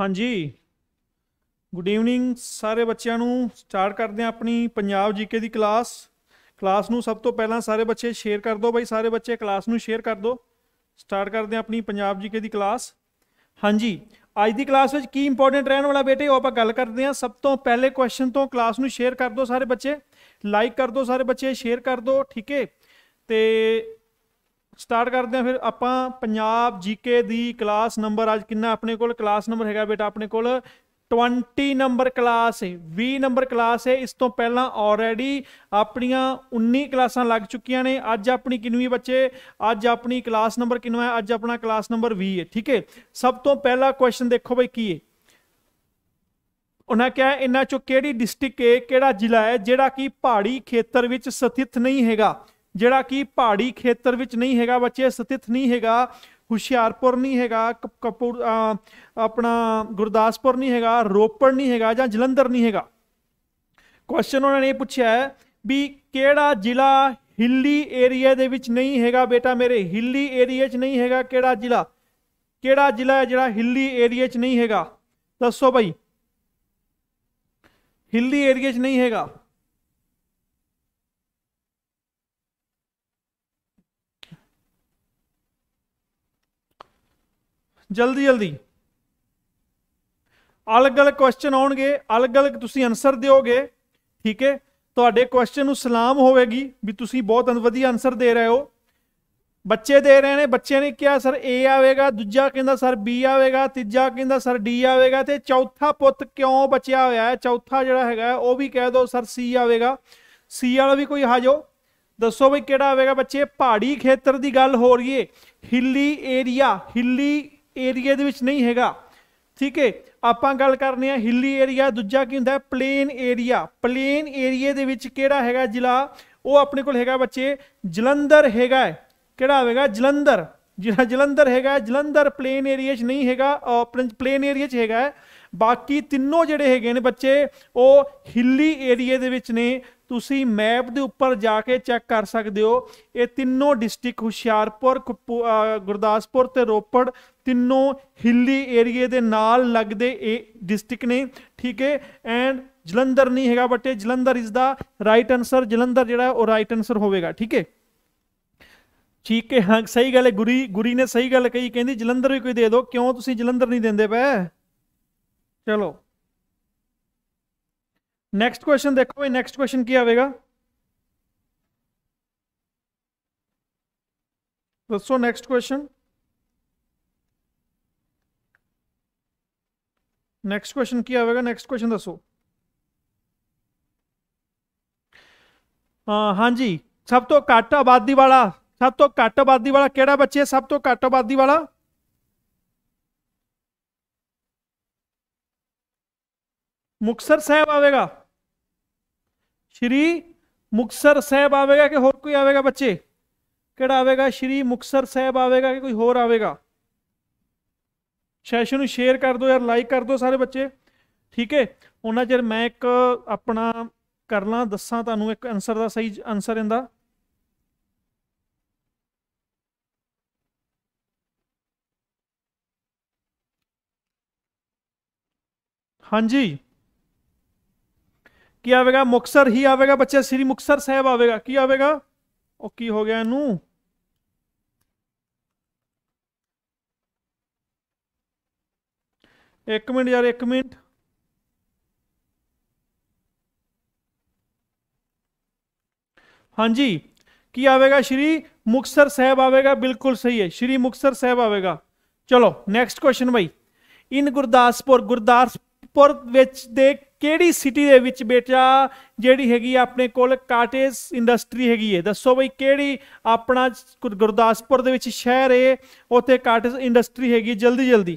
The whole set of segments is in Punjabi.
ਹਾਂਜੀ ਗੁੱਡ ਈਵਨਿੰਗ ਸਾਰੇ ਬੱਚਿਆਂ ਨੂੰ ਸਟਾਰਟ ਕਰਦੇ ਆ ਆਪਣੀ ਪੰਜਾਬ ਜੀਕੇ ਦੀ ਕਲਾਸ ਕਲਾਸ ਨੂੰ ਸਭ ਤੋਂ ਪਹਿਲਾਂ ਸਾਰੇ ਬੱਚੇ ਸ਼ੇਅਰ ਕਰ ਦਿਓ ਬਾਈ ਸਾਰੇ ਬੱਚੇ ਕਲਾਸ ਨੂੰ ਸ਼ੇਅਰ ਕਰ ਦਿਓ ਸਟਾਰਟ ਕਰਦੇ ਆ ਆਪਣੀ ਪੰਜਾਬ ਜੀਕੇ ਦੀ ਕਲਾਸ ਹਾਂਜੀ ਅੱਜ ਦੀ ਕਲਾਸ ਵਿੱਚ ਕੀ ਇੰਪੋਰਟੈਂਟ ਰਹਿਣ ਵਾਲਾ ਬੇਟੇ ਉਹ ਆਪਾਂ ਗੱਲ ਕਰਦੇ ਆ ਸਭ ਤੋਂ ਪਹਿਲੇ ਕੁਐਸਚਨ ਤੋਂ ਕਲਾਸ ਨੂੰ ਸ਼ੇਅਰ ਕਰ ਦਿਓ ਸਾਰੇ ਬੱਚੇ ਲਾਈਕ ਕਰ ਦਿਓ ਸਾਰੇ ਬੱਚੇ ਸ਼ੇਅਰ ਕਰ ਦਿਓ ਠੀਕ ਹੈ ਤੇ ਸਟਾਰਟ ਕਰਦੇ ਆ ਫਿਰ ਆਪਾਂ ਪੰਜਾਬ ਜੀਕੇ ਦੀ ਕਲਾਸ ਨੰਬਰ ਅੱਜ ਕਿੰਨਾ ਆਪਣੇ ਕੋਲ ਕਲਾਸ ਨੰਬਰ ਹੈਗਾ ਬੇਟਾ ਆਪਣੇ ਕੋਲ 20 ਨੰਬਰ ਕਲਾਸ ਹੈ 20 ਨੰਬਰ ਕਲਾਸ ਹੈ ਇਸ ਤੋਂ ਪਹਿਲਾਂ ਆਲਰੇਡੀ ਆਪਣੀਆਂ 19 ਕਲਾਸਾਂ ਲੱਗ ਚੁੱਕੀਆਂ ਨੇ ਅੱਜ ਆਪਣੀ ਕਿੰਨਵੀਂ ਬੱਚੇ ਅੱਜ ਆਪਣੀ ਕਲਾਸ ਨੰਬਰ ਕਿੰਨਾ ਹੈ ਅੱਜ ਆਪਣਾ ਕਲਾਸ ਨੰਬਰ 20 ਹੈ ਠੀਕ ਹੈ ਸਭ ਤੋਂ ਪਹਿਲਾ ਕੁਐਸਚਨ ਦੇਖੋ ਬਈ ਕੀ ਹੈ ਉਹਨਾਂ ਕਹਿਆ ਇਹਨਾਂ ਚੋਂ ਕਿਹੜੀ ਡਿਸਟ੍ਰਿਕਟ ਹੈ ਕਿਹੜਾ ਜ਼ਿਲ੍ਹਾ ਹੈ ਜਿਹੜਾ ਕਿ ਪਹਾੜੀ ਖੇਤਰ ਵਿੱਚ ਸਥਿਤ ਨਹੀਂ ਹੈਗਾ ਜਿਹੜਾ ਕਿ ਪਹਾੜੀ ਖੇਤਰ ਵਿੱਚ ਨਹੀਂ ਹੈਗਾ ਬੱਚੇ ਸਥਿਤ ਨਹੀਂ ਹੈਗਾ ਹੁਸ਼ਿਆਰਪੁਰ ਨਹੀਂ ਹੈਗਾ ਕਪੂਰ ਆਪਣਾ ਗੁਰਦਾਸਪੁਰ ਨਹੀਂ ਹੈਗਾ ਰੋਪੜ ਨਹੀਂ ਹੈਗਾ ਜਾਂ ਜਲੰਧਰ ਨਹੀਂ ਹੈਗਾ ਕੁਐਸਚਨ ਉਹਨਾਂ ਨੇ ਇਹ ਪੁੱਛਿਆ ਹੈ ਵੀ ਕਿਹੜਾ ਜ਼ਿਲ੍ਹਾ ਹਿੱਲੀ ਏਰੀਆ ਦੇ ਵਿੱਚ ਨਹੀਂ ਹੈਗਾ ਬੇਟਾ ਮੇਰੇ ਹਿੱਲੀ ਏਰੀਆ 'ਚ ਨਹੀਂ ਹੈਗਾ ਕਿਹੜਾ ਜ਼ਿਲ੍ਹਾ ਕਿਹੜਾ ਜ਼ਿਲ੍ਹਾ ਹੈ ਜਿਹੜਾ ਹਿੱਲੀ ਏਰੀਆ 'ਚ ਨਹੀਂ ਹੈਗਾ ਦੱਸੋ ਭਾਈ ਹਿੱਲੀ ਏਰੀਆ 'ਚ ਨਹੀਂ ਹੈਗਾ ਜਲਦੀ ਜਲਦੀ ਅਲੱਗ-ਅਲੱਗ ਕੁਐਸਚਨ ਆਉਣਗੇ ਅਲੱਗ-ਅਲੱਗ ਤੁਸੀਂ ਆਨਸਰ ਦਿਓਗੇ ਠੀਕ ਹੈ ਤੁਹਾਡੇ ਕੁਐਸਚਨ ਨੂੰ ਸਲਾਮ ਹੋਵੇਗੀ ਵੀ ਤੁਸੀਂ ਬਹੁਤ ਵਧੀਆ ਆਨਸਰ ਦੇ ਰਹੇ ਹੋ ਬੱਚੇ ਦੇ ਰਹੇ ਨੇ ਬੱਚਿਆਂ ਨੇ ਕਿਹਾ ਸਰ A ਆਵੇਗਾ ਦੂਜਾ ਕਹਿੰਦਾ ਸਰ B ਆਵੇਗਾ ਤੀਜਾ ਕਹਿੰਦਾ ਸਰ D ਆਵੇਗਾ ਤੇ ਚੌਥਾ ਪੁੱਤ ਕਿਉਂ ਬਚਿਆ ਹੋਇਆ ਹੈ ਚੌਥਾ ਜਿਹੜਾ ਹੈਗਾ ਉਹ ਵੀ ਕਹਿ ਦਿਓ ਸਰ C ਆਵੇਗਾ C ਵਾਲਾ ਵੀ ਕੋਈ ਹਾਜੋ ਦੱਸੋ ਵੀ ਕਿਹੜਾ ਆਵੇਗਾ ਬੱਚੇ ਪਹਾੜੀ ਖੇਤਰ ਦੀ ਗੱਲ ਹੋ ਰਹੀ ਏ ਹਿੱਲੀ ਏਰੀਆ ਹਿੱਲੀ ਏਰੀਆ ਦੇ ਵਿੱਚ ਨਹੀਂ ਹੈਗਾ ਠੀਕ ਹੈ ਆਪਾਂ ਗੱਲ ਕਰਨੀ ਹੈ ਹਿੱਲੀ ਏਰੀਆ ਦੂਜਾ ਕੀ ਹੁੰਦਾ ਪਲੇਨ ਏਰੀਆ ਪਲੇਨ ਏਰੀਆ ਦੇ ਵਿੱਚ ਕਿਹੜਾ ਹੈਗਾ ਜ਼ਿਲ੍ਹਾ ਉਹ ਆਪਣੇ ਕੋਲ ਹੈਗਾ ਬੱਚੇ ਜਲੰਧਰ ਹੈਗਾ ਕਿਹੜਾ ਹੋਵੇਗਾ ਜਲੰਧਰ ਜਿਹੜਾ ਜਲੰਧਰ ਹੈਗਾ ਜਲੰਧਰ ਪਲੇਨ ਏਰੀਆ 'ਚ ਨਹੀਂ ਹੈਗਾ ਪਲੇਨ ਏਰੀਆ 'ਚ ਹੈਗਾ ਬਾਕੀ ਤਿੰਨੋਂ ਜਿਹੜੇ ਹੈਗੇ ਨੇ ਬੱਚੇ ਉਹ ਹਿੱਲੀ ਏਰੀਆ ਦੇ ਵਿੱਚ ਨੇ ਤੁਸੀਂ ਮੈਪ ਦੇ ਉੱਪਰ ਜਾ ਕੇ ਚੈੱਕ ਕਰ ਸਕਦੇ ਹੋ ਇਹ ਤਿੰਨੋਂ ਡਿਸਟ੍ਰਿਕਟ ਹੁਸ਼ਿਆਰਪੁਰ ਗੁਰਦਾਸਪੁਰ ਤੇ ਰੋਪੜ ਤਿੰਨੋਂ ਹਿੱਲੀ ਏਰੀਆ ਦੇ ਨਾਲ ਲੱਗਦੇ ਇਹ ਡਿਸਟ੍ਰਿਕਟ ਨੇ ਠੀਕ ਹੈ ਐਂਡ ਜਲੰਧਰ ਨਹੀਂ ਹੈਗਾ ਬੱਟੇ Jalandhar is the right answer Jalandhar ਜਿਹੜਾ ਉਹ ਰਾਈਟ ਆਨਸਰ ਹੋਵੇਗਾ ਠੀਕ ਹੈ ਠੀਕ ਹੈ ਹਾਂ ਸਹੀ ਗੱਲ ਹੈ ਗੁਰੀ ਗੁਰੀ ਨੇ ਸਹੀ ਗੱਲ ਕਹੀ ਕਹਿੰਦੀ ਜਲੰਧਰ ਵੀ ਕੋਈ ਦੇ ਦਿਓ ਕਿਉਂ ਤੁਸੀਂ ਜਲੰਧਰ ਨਹੀਂ ਦਿੰਦੇ ਪਏ चलो नेक्स्ट क्वेश्चन देखो भाई नेक्स्ट क्वेश्चन की आएगा दसो नेक्स्ट क्वेश्चन नेक्स्ट क्वेश्चन की आएगा नेक्स्ट क्वेश्चन दसो हाँ जी सब तो घट आबादी वाला सब तो घट आबादी वाला कि बच्चे सब तो घट आबादी वाला ਮੁਕਸਰ ਸਾਹਿਬ ਆਵੇਗਾ ਸ਼੍ਰੀ ਮੁਕਸਰ ਸਾਹਿਬ ਆਵੇਗਾ ਕਿ ਹੋਰ ਕੋਈ ਆਵੇਗਾ ਬੱਚੇ ਕਿਹੜਾ ਆਵੇਗਾ ਸ਼੍ਰੀ ਮੁਕਸਰ ਸਾਹਿਬ ਆਵੇਗਾ ਕਿ ਕੋਈ ਹੋਰ ਆਵੇਗਾ ਸੈਸ਼ਨ ਨੂੰ ਸ਼ੇਅਰ ਕਰ ਦਿਓ ਯਾਰ ਲਾਈਕ ਕਰ ਦਿਓ ਸਾਰੇ ਬੱਚੇ ਠੀਕ ਹੈ ਉਹਨਾਂ ਚਿਰ ਮੈਂ ਇੱਕ ਆਪਣਾ ਕਰ ਲਾਂ ਦੱਸਾਂ ਤੁਹਾਨੂੰ ਇੱਕ ਆਨਸਰ ਦਾ ਸਹੀ ਆਨਸਰ ਇਹਦਾ ਹਾਂਜੀ की आवेगा मुक्सर ही आएगा बच्चे श्री मुक्तसर साहब आएगा की आएगा और की हो गया नू एक मिनट यार एक मिनट हां जी की आएगा श्री मुक्तसर साहब आएगा बिल्कुल सही है श्री मुक्तसर साहब आएगा चलो नेक्स्ट क्वेश्चन भाई इन गुरदासपुर गुरदास ਪੁਰ ਵਿੱਚ ਦੇ ਕਿਹੜੀ ਸਿਟੀ ਦੇ ਵਿੱਚ ਬੇਟਾ ਜਿਹੜੀ ਹੈਗੀ ਆਪਣੇ ਕੋਲ ਕਾਟੇਜ ਇੰਡਸਟਰੀ ਹੈਗੀ ਹੈ ਦੱਸੋ ਬਈ ਕਿਹੜੀ ਆਪਣਾ ਗੁਰਦਾਸਪੁਰ ਦੇ ਵਿੱਚ ਸ਼ਹਿਰ ਹੈ ਉੱਥੇ ਕਾਟੇਜ ਇੰਡਸਟਰੀ ਹੈਗੀ ਜਲਦੀ ਜਲਦੀ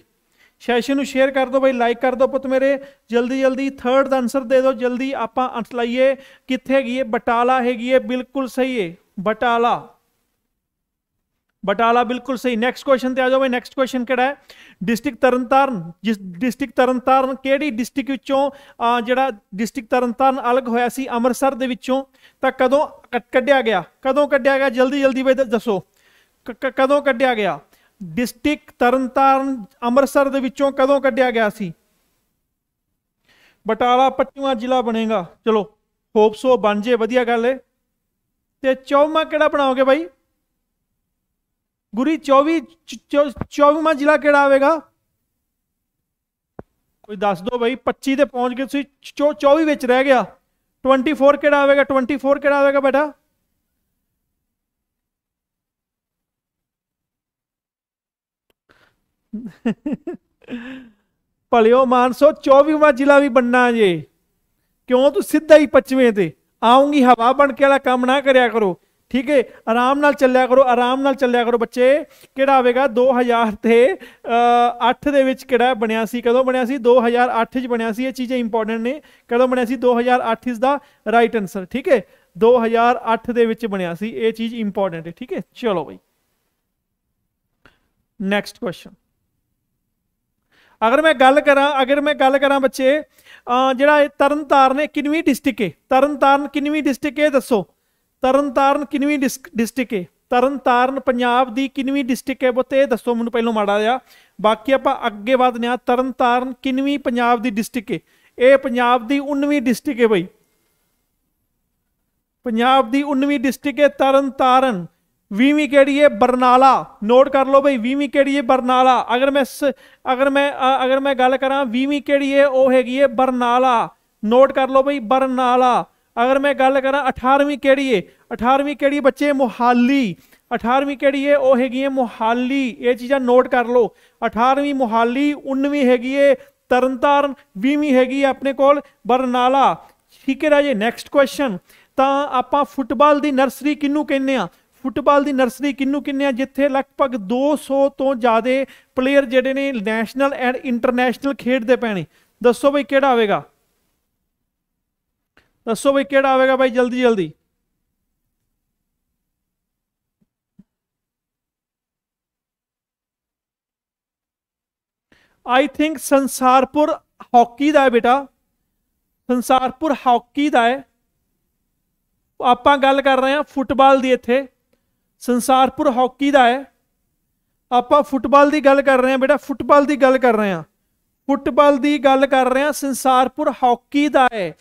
ਸੈਸ਼ਨ ਨੂੰ ਸ਼ੇਅਰ ਕਰ ਦਿਓ ਬਈ ਲਾਈਕ ਕਰ ਦਿਓ ਪੁੱਤ ਮੇਰੇ ਜਲਦੀ ਜਲਦੀ ਥਰਡ ਦਾ ਆਨਸਰ ਦੇ ਦਿਓ ਜਲਦੀ ਆਪਾਂ ਅੰਤ ਲਾਈਏ ਕਿੱਥੇ ਹੈਗੀ ਹੈ ਬਟਾਲਾ ਹੈਗੀ ਹੈ ਬਿਲਕੁਲ ਸਹੀ ਹੈ ਬਟਾਲਾ ਬਟਾਲਾ ਬਿਲਕੁਲ ਸਹੀ ਨੈਕਸਟ ਕੁਐਸਚਨ ਤੇ ਆ ਜਾਓ ਬਈ ਨੈਕਸਟ ਕੁਐਸਚਨ ਕਿਹੜਾ ਹੈ ਡਿਸਟ੍ਰਿਕਟ ਤਰਨਤਾਰਨ ਜਿਸ ਡਿਸਟ੍ਰਿਕਟ ਤਰਨਤਾਰਨ ਕਿਹੜੀ ਡਿਸਟ੍ਰਿਕਟ ਵਿੱਚੋਂ ਜਿਹੜਾ ਡਿਸਟ੍ਰਿਕਟ ਤਰਨਤਾਰਨ ਅਲੱਗ ਹੋਇਆ ਸੀ ਅੰਮ੍ਰਿਤਸਰ ਦੇ ਵਿੱਚੋਂ ਤਾਂ ਕਦੋਂ ਕੱਢਿਆ ਗਿਆ ਕਦੋਂ ਕੱਢਿਆ ਗਿਆ ਜਲਦੀ ਜਲਦੀ ਬਈ ਦੱਸੋ ਕਦੋਂ ਕੱਢਿਆ ਗਿਆ ਡਿਸਟ੍ਰਿਕਟ ਤਰਨਤਾਰਨ ਅੰਮ੍ਰਿਤਸਰ ਦੇ ਵਿੱਚੋਂ ਕਦੋਂ ਕੱਢਿਆ ਗਿਆ ਸੀ ਬਟਾਲਾ 25ਵਾਂ ਜ਼ਿਲ੍ਹਾ ਬਣੇਗਾ ਚਲੋ ਹੋਪਸੋ ਬਣ ਜੇ ਵਧੀਆ ਗੱਲ ਹੈ ਤੇ ਚੌਮਾ ਕਿਹੜਾ ਬਣਾਓਗੇ ਬਾਈ ਗੁਰੀ 24 24ਵਾਂ ਜ਼ਿਲ੍ਹਾ ਕਿਹੜਾ ਆਵੇਗਾ ਕੋਈ ਦੱਸ ਦੋ ਬਈ 25 ਤੇ ਪਹੁੰਚ ਗਏ ਤੁਸੀਂ 24 ਵਿੱਚ ਰਹਿ ਗਿਆ 24 ਕਿਹੜਾ ਆਵੇਗਾ 24 ਕਿਹੜਾ ਆਵੇਗਾ ਬੇਟਾ ਪਲਿਓ ਮਾਨਸੋ 24ਵਾਂ ਜ਼ਿਲ੍ਹਾ ਵੀ ਬੰਨਾ ਜੇ ਕਿਉਂ ਤੂੰ ਸਿੱਧਾ ਹੀ 25ਵੇਂ ਤੇ ਆਉਂਗੀ ਹਵਾ ਬਣ ਕੇ ਵਾਲਾ ਕੰਮ ਨਾ ਕਰਿਆ ਕਰੋ ठीक है आराम नाल चलिया करो आराम नाल चलिया करो बच्चे कि आएगा दो हज़ार से अठ के बनया कदों बनया दो हज़ार अठ बनया चीज़ें इंपोर्टेंट ने कदों बनिया दो हज़ार अठ इसका राइट आंसर ठीक है दो हज़ार अठ के बनया चीज़ इंपोर्टेंट है ठीक है चलो बी नैक्सट क्वेश्चन अगर मैं गल करा अगर मैं गल करा बच्चे जरा तरन तारण है किनवी डिस्ट्रिक्ट है तरन तारण किनवी डिस्ट्रिक्ट दसो ਤਰਨਤਾਰਨ ਕਿੰਨਵੀਂ ਡਿਸਟ੍ਰਿਕਟ ਹੈ ਤਰਨਤਾਰਨ ਪੰਜਾਬ ਦੀ ਕਿੰਨਵੀਂ ਡਿਸਟ੍ਰਿਕਟ ਹੈ ਬੋਤੇ ਦੱਸੋ ਮੈਨੂੰ ਪਹਿਲਾਂ ਮਾੜਾ ਜਿਆ ਬਾਕੀ ਆਪਾਂ ਅੱਗੇ ਵਧਨੇ ਆ ਤਰਨਤਾਰਨ ਕਿੰਨਵੀਂ ਪੰਜਾਬ ਦੀ ਡਿਸਟ੍ਰਿਕਟ ਹੈ ਇਹ ਪੰਜਾਬ ਦੀ 19ਵੀਂ ਡਿਸਟ੍ਰਿਕਟ ਹੈ ਬਈ ਪੰਜਾਬ ਦੀ 19ਵੀਂ ਡਿਸਟ੍ਰਿਕਟ ਹੈ ਤਰਨਤਾਰਨ 20ਵੀਂ ਕਿਹੜੀ ਹੈ ਬਰਨਾਲਾ ਨੋਟ ਕਰ ਲਓ ਬਈ 20ਵੀਂ ਕਿਹੜੀ ਹੈ ਬਰਨਾਲਾ ਅਗਰ ਮੈਂ ਅਗਰ ਮੈਂ ਅਗਰ ਮੈਂ ਗੱਲ ਕਰਾਂ 20ਵੀਂ ਕਿਹੜੀ ਹੈ ਉਹ ਹੈਗੀ ਹੈ ਬਰਨਾਲਾ ਨੋਟ ਕਰ ਲਓ ਬਈ ਬਰਨਾਲਾ ਅਗਰ ਮੈਂ ਗੱਲ ਕਰਾਂ 18ਵੀਂ ਕਿਹੜੀ ਏ 18ਵੀਂ ਕਿਹੜੀ ਬੱਚੇ ਮੁਹਾਲੀ 18ਵੀਂ ਕਿਹੜੀ ਏ ਉਹ ਹੈਗੀ ਏ ਮੁਹਾਲੀ ਇਹ ਚੀਜ਼ਾਂ ਨੋਟ ਕਰ ਲਓ 18ਵੀਂ ਮੁਹਾਲੀ 19ਵੀਂ ਹੈਗੀ ਏ ਤਰਨਤਾਰਨ 20ਵੀਂ ਹੈਗੀ ਆਪਣੇ ਕੋਲ ਬਰਨਾਲਾ ਠੀਕ ਹੈ ਰਾਜੇ ਨੈਕਸਟ ਕੁਐਸਚਨ ਤਾਂ ਆਪਾਂ ਫੁੱਟਬਾਲ ਦੀ ਨਰਸਰੀ ਕਿੰਨੂੰ ਕਹਿੰਦੇ ਆ ਫੁੱਟਬਾਲ ਦੀ ਨਰਸਰੀ ਕਿੰਨੂੰ ਕਿੰਨੇ ਆ ਜਿੱਥੇ ਲਗਭਗ 200 ਤੋਂ ਜ਼ਿਆਦਾ ਪਲੇਅਰ ਜਿਹੜੇ ਨੇ ਨੈਸ਼ਨਲ ਐਂਡ ਇੰਟਰਨੈਸ਼ਨਲ ਖੇਡਦੇ ਪੈਣੇ ਦੱਸੋ ਬਈ ਕਿਹੜਾ ਆਵੇਗਾ ਦੱਸੋ ਬਈ ਕਿਹੜਾ ਆਵੇਗਾ ਬਾਈ ਜਲਦੀ ਜਲਦੀ ਆਈ ਥਿੰਕ ਸੰਸਾਰਪੁਰ ਹਾਕੀ ਦਾ ਹੈ ਬੇਟਾ ਸੰਸਾਰਪੁਰ ਹਾਕੀ ਦਾ ਹੈ ਆਪਾਂ ਗੱਲ ਕਰ ਰਹੇ ਹਾਂ ਫੁੱਟਬਾਲ ਦੀ ਇੱਥੇ ਸੰਸਾਰਪੁਰ ਹਾਕੀ ਦਾ ਹੈ ਆਪਾਂ ਫੁੱਟਬਾਲ ਦੀ ਗੱਲ ਕਰ ਰਹੇ ਹਾਂ ਬੇਟਾ ਫੁੱਟਬਾਲ ਦੀ ਗੱਲ ਕਰ ਰਹੇ ਹਾਂ ਫੁੱਟਬਾਲ ਦੀ ਗੱਲ ਕਰ ਰਹੇ ਹਾਂ ਸੰਸਾਰਪੁਰ ਹਾਕੀ ਦਾ ਹੈ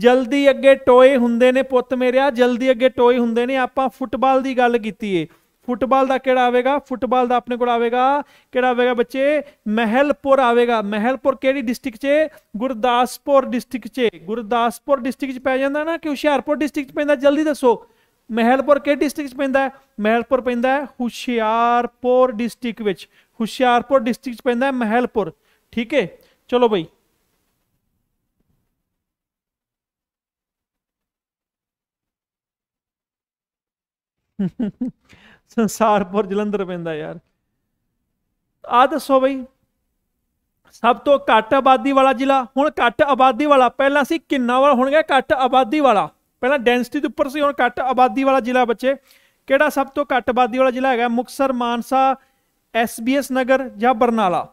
ਜਲਦੀ ਅੱਗੇ ਟੋਏ ਹੁੰਦੇ ਨੇ ਪੁੱਤ ਮੇਰਿਆ ਜਲਦੀ ਅੱਗੇ ਟੋਏ ਹੁੰਦੇ ਨੇ ਆਪਾਂ ਫੁੱਟਬਾਲ ਦੀ ਗੱਲ ਕੀਤੀ ਏ ਫੁੱਟਬਾਲ ਦਾ ਕਿਹੜਾ ਆਵੇਗਾ ਫੁੱਟਬਾਲ ਦਾ ਆਪਣੇ ਕੋਲ ਆਵੇਗਾ ਕਿਹੜਾ ਆਵੇਗਾ ਬੱਚੇ ਮਹਿਲਪੁਰ ਆਵੇਗਾ ਮਹਿਲਪੁਰ ਕਿਹੜੀ ਡਿਸਟ੍ਰਿਕਟ 'ਚ ਗੁਰਦਾਸਪੁਰ ਡਿਸਟ੍ਰਿਕਟ 'ਚ ਗੁਰਦਾਸਪੁਰ ਡਿਸਟ੍ਰਿਕਟ 'ਚ ਪੈ ਜਾਂਦਾ ਨਾ ਕਿ ਹੁਸ਼ਿਆਰਪੁਰ ਡਿਸਟ੍ਰਿਕਟ 'ਚ ਪੈਂਦਾ ਜਲਦੀ ਦੱਸੋ ਮਹਿਲਪੁਰ ਕਿਹੜੀ ਡਿਸਟ੍ਰਿਕਟ 'ਚ ਪੈਂਦਾ ਮਹਿਲਪੁਰ ਪੈਂਦਾ ਹੁਸ਼ਿਆਰਪੁਰ ਡਿਸਟ੍ਰਿਕਟ ਵਿੱਚ ਹੁਸ਼ਿਆਰਪੁਰ ਡਿਸਟ੍ਰਿਕਟ 'ਚ ਪੈਂਦਾ ਮਹਿਲਪੁਰ ਠੀਕ ਹੈ ਚਲੋ ਬਈ ਸੰਸਾਰਪੁਰ ਜਲੰਧਰ ਪੈਂਦਾ ਯਾਰ ਆ ਦੱਸੋ ਬਈ ਸਭ ਤੋਂ ਘੱਟ ਆਬਾਦੀ ਵਾਲਾ ਜ਼ਿਲ੍ਹਾ ਹੁਣ ਘੱਟ ਆਬਾਦੀ ਵਾਲਾ ਪਹਿਲਾਂ ਸੀ ਕਿੰਨਾ ਵਾਲਾ ਹੁਣ ਗਿਆ ਘੱਟ ਆਬਾਦੀ ਵਾਲਾ ਪਹਿਲਾਂ ਡੈਂਸਿਟੀ ਦੇ ਉੱਪਰ ਸੀ ਹੁਣ ਘੱਟ ਆਬਾਦੀ ਵਾਲਾ ਜ਼ਿਲ੍ਹਾ ਬੱਚੇ ਕਿਹੜਾ ਸਭ ਤੋਂ ਘੱਟ ਆਬਾਦੀ ਵਾਲਾ ਜ਼ਿਲ੍ਹਾ ਹੈਗਾ ਮੁਕਸਰ ਮਾਨਸਾ ਐਸਬੀਐਸ ਨਗਰ ਜਾਂ ਬਰਨਾਲਾ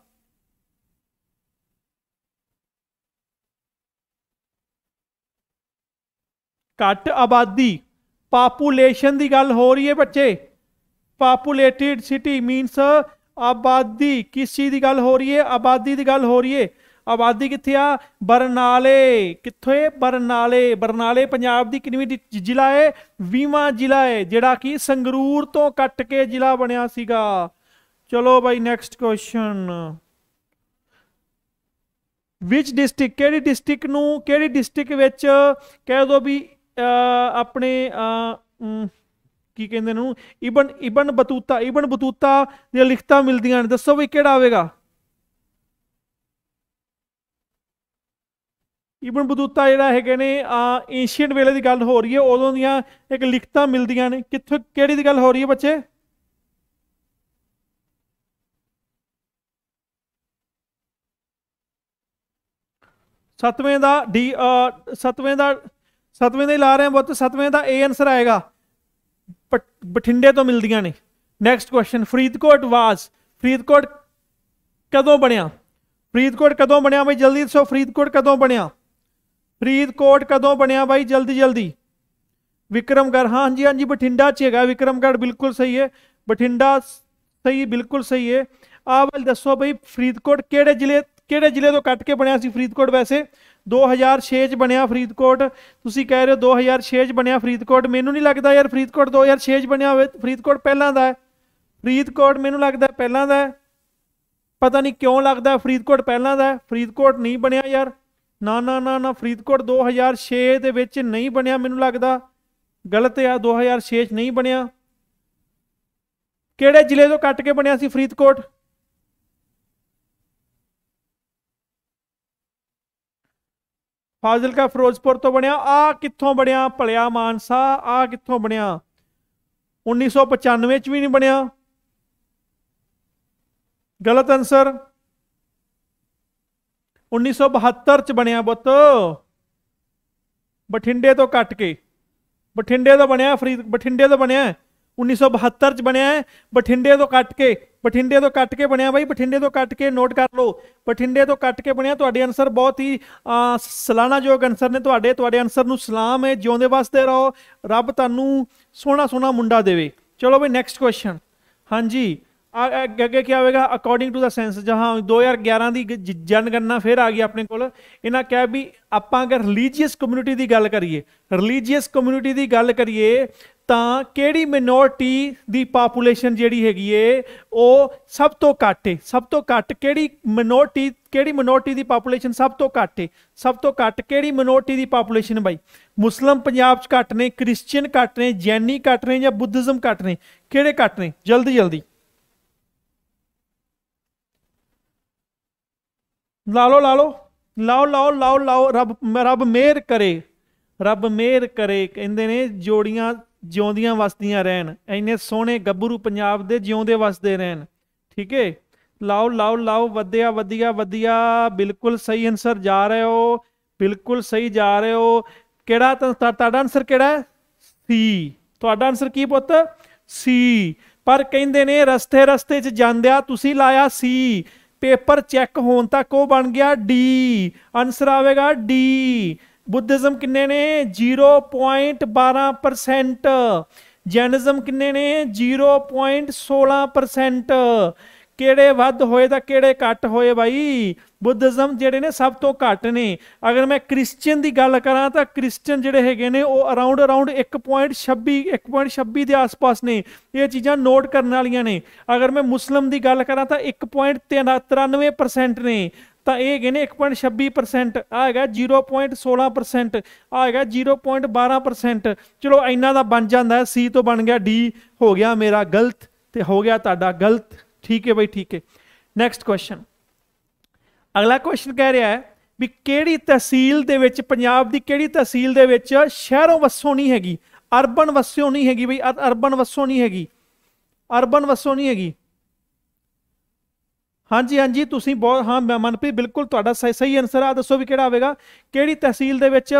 ਘੱਟ ਆਬਾਦੀ ਪਾਪੂਲੇਸ਼ਨ ਦੀ ਗੱਲ ਹੋ ਰਹੀ ਹੈ ਬੱਚੇ ਪਾਪੂਲੇਟਿਡ ਸਿਟੀ ਮੀਨਸ ਆਬਾਦੀ ਕਿਸ ਚੀਜ਼ ਦੀ ਗੱਲ ਹੋ ਰਹੀ ਹੈ ਆਬਾਦੀ ਦੀ ਗੱਲ ਹੋ ਰਹੀ ਹੈ ਆਬਾਦੀ ਕਿੱਥੇ ਆ ਬਰਨਾਲੇ ਕਿੱਥੇ ਬਰਨਾਲੇ ਬਰਨਾਲੇ ਪੰਜਾਬ ਦੀ ਕਿੰਨੀ ਜ਼ਿਲ੍ਹਾ ਹੈ 20ਵਾਂ ਜ਼ਿਲ੍ਹਾ ਹੈ ਜਿਹੜਾ ਕਿ ਸੰਗਰੂਰ ਤੋਂ ਕੱਟ ਕੇ ਜ਼ਿਲ੍ਹਾ ਬਣਿਆ ਸੀਗਾ ਚਲੋ ਬਾਈ ਨੈਕਸਟ ਕੁਐਸਚਨ ਵਿਚ ਡਿਸਟ੍ਰਿਕਟ ਕਿਹੜੀ ਡਿਸਟ੍ਰਿਕਟ ਨੂੰ ਕਿਹੜੀ ਡਿਸਟ੍ਰਿਕਟ ਵਿੱਚ ਕਹਿ ਦੋ ਵੀ ਆਪਣੇ ਕੀ ਕਹਿੰਦੇ ਨੂੰ ਇਬਨ ਇਬਨ ਬਤੂਤਾ ਇਬਨ ਬਤੂਤਾ ਦੀ ਲਿਖਤਾ ਮਿਲਦੀਆਂ ਨੇ ਦੱਸੋ ਵੀ ਕਿਹੜਾ ਆਵੇਗਾ ਇਬਨ ਬਤੂਤਾ ਜਿਹੜਾ ਹੈਗੇ ਨੇ ਆ ਐਂਸ਼ੀਅੰਟ ਵੇਲੇ ਦੀ ਗੱਲ ਹੋ ਰਹੀ ਹੈ ਉਦੋਂ ਦੀਆਂ ਇੱਕ ਲਿਖਤਾ ਮਿਲਦੀਆਂ ਨੇ ਕਿੱਥੇ ਕਿਹੜੀ ਦੀ ਗੱਲ ਹੋ ਰਹੀ ਹੈ ਬੱਚੇ ਸਤਵੇਂ ਦਾ ਡੀ ਸਤਵੇਂ ਦਾ ਸਤਵੇਂ ਦਾ ਹੀ ਲਾ ਰਹੇ ਹਾਂ ਬਹੁਤ ਸਤਵੇਂ ਦਾ ਏ ਆਨਸਰ ਆਏਗਾ ਬਠਿੰਡੇ ਤੋਂ ਮਿਲਦੀਆਂ ਨੇ next question Faridkot was Faridkot ਕਦੋਂ ਬਣਿਆ ਫਰੀਦਕੋਟ ਕਦੋਂ ਬਣਿਆ ਬਈ ਜਲਦੀ ਦੱਸੋ ਫਰੀਦਕੋਟ ਕਦੋਂ ਬਣਿਆ ਫਰੀਦਕੋਟ ਕਦੋਂ ਬਣਿਆ ਬਾਈ ਜਲਦੀ ਜਲਦੀ ਵਿਕਰਮਗੜ ਹਾਂ ਜੀ ਹਾਂ ਜੀ ਬਠਿੰਡਾ ਚ ਹੈਗਾ ਵਿਕਰਮਗੜ ਬਿਲਕੁਲ ਸਹੀ ਹੈ ਬਠਿੰਡਾ ਸਹੀ ਬਿਲਕੁਲ ਸਹੀ ਹੈ ਆਹ ਵਾਲ ਦੱਸੋ ਬਈ ਫਰੀਦਕੋਟ ਕਿਹੜੇ ਜ਼ਿਲ੍ਹੇ ਕਿਹੜੇ ਜ਼ਿਲ੍ਹੇ ਤੋਂ ਕੱਟ ਕੇ ਬਣਿਆ ਸੀ ਫਰੀਦਕੋਟ ਵੈਸੇ 2006 ਚ ਬਣਿਆ ਫਰੀਦਕੋਟ ਤੁਸੀਂ ਕਹਿ ਰਹੇ ਹੋ 2006 ਚ ਬਣਿਆ ਫਰੀਦਕੋਟ ਮੈਨੂੰ ਨਹੀਂ ਲੱਗਦਾ ਯਾਰ ਫਰੀਦਕੋਟ 2006 ਚ ਬਣਿਆ ਹੋਵੇ ਫਰੀਦਕੋਟ ਪਹਿਲਾਂ ਦਾ ਹੈ ਫਰੀਦਕੋਟ ਮੈਨੂੰ ਲੱਗਦਾ ਪਹਿਲਾਂ ਦਾ ਹੈ ਪਤਾ ਨਹੀਂ ਕਿਉਂ ਲੱਗਦਾ ਫਰੀਦਕੋਟ ਪਹਿਲਾਂ ਦਾ ਹੈ ਫਰੀਦਕੋਟ ਨਹੀਂ ਬਣਿਆ ਯਾਰ ਨਾ ਨਾ ਨਾ ਨਾ ਫਰੀਦਕੋਟ 2006 ਦੇ ਵਿੱਚ ਨਹੀਂ ਬਣਿਆ ਮੈਨੂੰ ਲੱਗਦਾ ਗਲਤ ਆ 2006 ਚ ਨਹੀਂ ਬਣਿਆ ਕਿਹੜੇ ਜ਼ਿਲ੍ਹੇ ਤੋਂ ਕੱਟ ਕੇ ਬਣਿਆ ਸੀ ਫਰੀਦਕੋਟ ਫਾਜ਼ਿਲਕਾ ਫਿਰੋਜ਼ਪੁਰ ਤੋਂ ਬਣਿਆ ਆ ਕਿੱਥੋਂ ਬਣਿਆ ਭਲਿਆ ਮਾਨਸਾ ਆ ਕਿੱਥੋਂ ਬਣਿਆ 1995 ਚ ਵੀ ਨਹੀਂ ਬਣਿਆ ਗਲਤ ਆਨਸਰ 1972 ਚ ਬਣਿਆ ਬੁੱਤ ਬਠਿੰਡੇ ਤੋਂ ਕੱਟ ਕੇ ਬਠਿੰਡੇ ਤੋਂ ਬਣਿਆ ਫਰੀਦ ਬਠਿੰਡੇ ਤੋਂ ਬਣਿਆ 1972 ਚ ਬਣਿਆ ਹੈ ਬਠਿੰਡੇ ਤੋਂ ਕੱਟ ਕੇ ਬਠਿੰਡੇ ਤੋਂ ਕੱਟ ਕੇ ਬਣਿਆ ਬਾਈ ਬਠਿੰਡੇ ਤੋਂ ਕੱਟ ਕੇ ਨੋਟ ਕਰ ਲਓ ਬਠਿੰਡੇ ਤੋਂ ਕੱਟ ਕੇ ਬਣਿਆ ਤੁਹਾਡੇ ਆਨਸਰ ਬਹੁਤ ਹੀ ਸਲਾਣਾ ਜੋਗ ਆਨਸਰ ਨੇ ਤੁਹਾਡੇ ਤੁਹਾਡੇ ਆਨਸਰ ਨੂੰ ਸਲਾਮ ਹੈ ਜਿਉਂਦੇ ਵਾਸਤੇ ਰਹੋ ਰੱਬ ਤੁਹਾਨੂੰ ਸੋਹਣਾ ਸੋਹਣਾ ਮੁੰਡਾ ਦੇਵੇ ਚਲੋ ਬਈ ਨੈਕਸਟ ਕੁਐਸਚਨ ਹਾਂਜੀ ਅੱਗੇ ਕੀ ਆਵੇਗਾ ਅਕੋਰਡਿੰਗ ਟੂ ਦਾ ਸੈਂਸ ਜਹਾਂ 2011 ਦੀ ਜਨਗਣਨਾ ਫਿਰ ਆ ਗਈ ਆਪਣੇ ਕੋਲ ਇਹਨਾਂ ਕਹਿ ਵੀ ਆਪਾਂ ਅਗਰ ਰਿਲੀਜੀਅਸ ਕਮਿਊਨਿਟੀ ਦੀ ਗੱਲ ਕਰੀਏ ਰਿਲੀਜੀਅਸ ਕਮਿਊਨਿਟੀ ਦੀ ਗੱਲ ਕਰੀਏ ਤਾਂ ਕਿਹੜੀ ਮਿਨੋਰਟੀ ਦੀ ਪਾਪੂਲੇਸ਼ਨ ਜਿਹੜੀ ਹੈਗੀ ਏ ਉਹ ਸਭ ਤੋਂ ਘੱਟ ਏ ਸਭ ਤੋਂ ਘੱਟ ਕਿਹੜੀ ਮਿਨੋਰਟੀ ਕਿਹੜੀ ਮਿਨੋਰਟੀ ਦੀ ਪਾਪੂਲੇਸ਼ਨ ਸਭ ਤੋਂ ਘੱਟ ਏ ਸਭ ਤੋਂ ਘੱਟ ਕਿਹੜੀ ਮਿਨੋਰਟੀ ਦੀ ਪਾਪੂਲੇਸ਼ਨ ਬਾਈ ਮੁਸਲਮ ਪੰਜਾਬ 'ਚ ਘੱਟ ਨੇ ਕ੍ਰਿਸਚੀਅਨ ਘੱਟ ਨੇ ਜੈਨੀ ਘੱਟ ਨੇ ਜਾਂ ਬੁੱਧਿਜ਼ਮ ਘੱਟ ਨੇ ਕਿਹੜੇ ਘੱਟ ਨੇ ਜਲਦੀ ਜਲਦੀ ਲਾ ਲਓ ਲਾ ਲਓ ਲਾਓ ਲਾਓ ਲਾਓ ਲਾਓ ਰੱਬ ਰੱਬ ਮਿਹਰ ਕਰੇ ਰੱਬ ਮਿਹਰ ਕਰੇ ਕਹਿੰਦੇ ਨੇ ਜੋੜੀਆਂ ਜਿਉਂਦੀਆਂ ਵਸਦੀਆਂ ਰਹਿਣ ਐਨੇ ਸੋਹਣੇ ਗੱਭਰੂ ਪੰਜਾਬ ਦੇ ਜਿਉਂਦੇ ਵਸਦੇ ਰਹਿਣ ਠੀਕ ਹੈ ਲਾਓ ਲਾਓ ਲਾਓ ਵਧਿਆ ਵਧਿਆ ਵਧਿਆ ਬਿਲਕੁਲ ਸਹੀ ਅਨਸਰ ਜਾ ਰਹੇ ਹੋ ਬਿਲਕੁਲ ਸਹੀ ਜਾ ਰਹੇ ਹੋ ਕਿਹੜਾ ਤੁਹਾਡਾ ਅਨਸਰ ਕਿਹੜਾ ਹੈ ਸੀ ਤੁਹਾਡਾ ਅਨਸਰ ਕੀ ਪੁੱਤ ਸੀ ਪਰ ਕਹਿੰਦੇ ਨੇ ਰਸਤੇ ਰਸਤੇ 'ਚ ਜਾਂਦਿਆ ਤੁਸੀਂ ਲਾਇਆ ਸੀ पेपर चैक होन तक वह बन गया डी आंसर आएगा डी बुद्धिज़म कि जीरो पॉइंट बारह प्रसेंट जैनिज़म कि ने जीरो पॉइंट सोलह प्रसेंट ਕਿਹੜੇ ਵੱਧ ਹੋਏ ਤਾਂ ਕਿਹੜੇ ਘੱਟ ਹੋਏ ਬਾਈ ਬੁੱਧਿਜ਼ਮ ਜਿਹੜੇ ਨੇ ਸਭ ਤੋਂ ਘੱਟ ਨੇ ਅਗਰ ਮੈਂ ਕ੍ਰਿਸਚੀਅਨ ਦੀ ਗੱਲ ਕਰਾਂ ਤਾਂ ਕ੍ਰਿਸਚੀਅਨ ਜਿਹੜੇ ਹੈਗੇ ਨੇ ਉਹ ਅਰਾਊਂਡ ਅਰਾਊਂਡ 1.26 1.26 ਦੇ ਆਸ-ਪਾਸ ਨੇ ਇਹ ਚੀਜ਼ਾਂ ਨੋਟ ਕਰਨ ਵਾਲੀਆਂ ਨੇ ਅਗਰ ਮੈਂ ਮੁਸਲਮ ਦੀ ਗੱਲ ਕਰਾਂ ਤਾਂ 1.93% ਨੇ ਤਾਂ ਇਹ ਹੈਗੇ ਨੇ 1.26% ਆ ਹੈਗਾ 0.16% ਆ ਹੈਗਾ 0.12% ਚਲੋ ਇੰਨਾ ਦਾ ਬਣ ਜਾਂਦਾ ਸੀ ਤੋਂ ਬਣ ਗਿਆ ਡੀ ਹੋ ਗਿਆ ਮੇਰਾ ਗਲਤ ਤੇ ਹੋ ਗਿਆ ਤੁਹਾਡਾ ਗਲਤ ਠੀਕ ਹੈ ਬਾਈ ਠੀਕ ਹੈ ਨੈਕਸਟ ਕੁਐਸਚਨ ਅਗਲਾ ਕੁਐਸਚਨ ਕਹਿ ਰਿਹਾ ਹੈ ਵੀ ਕਿਹੜੀ ਤਹਿਸੀਲ ਦੇ ਵਿੱਚ ਪੰਜਾਬ ਦੀ ਕਿਹੜੀ ਤਹਿਸੀਲ ਦੇ ਵਿੱਚ ਸ਼ਹਿਰੋਂ ਵਸੋਂ ਨਹੀਂ ਹੈਗੀ ਅਰਬਨ ਵਸੋਂ ਨਹੀਂ ਹੈਗੀ ਬਈ ਅਰਬਨ ਵਸੋਂ ਨਹੀਂ ਹੈਗੀ ਅਰਬਨ ਵਸੋਂ ਨਹੀਂ ਹੈਗੀ ਹਾਂਜੀ ਹਾਂਜੀ ਤੁਸੀਂ ਬਹੁਤ ਹਾਂ ਮਨਪ੍ਰੀਤ ਬਿਲਕੁਲ ਤੁਹਾਡਾ ਸਹੀ ਸਹੀ ਆਨਸਰ ਆ ਦੱਸੋ ਵੀ ਕਿਹੜਾ ਆਵੇਗਾ ਕਿਹੜੀ ਤਹਿਸੀਲ ਦੇ ਵਿੱਚ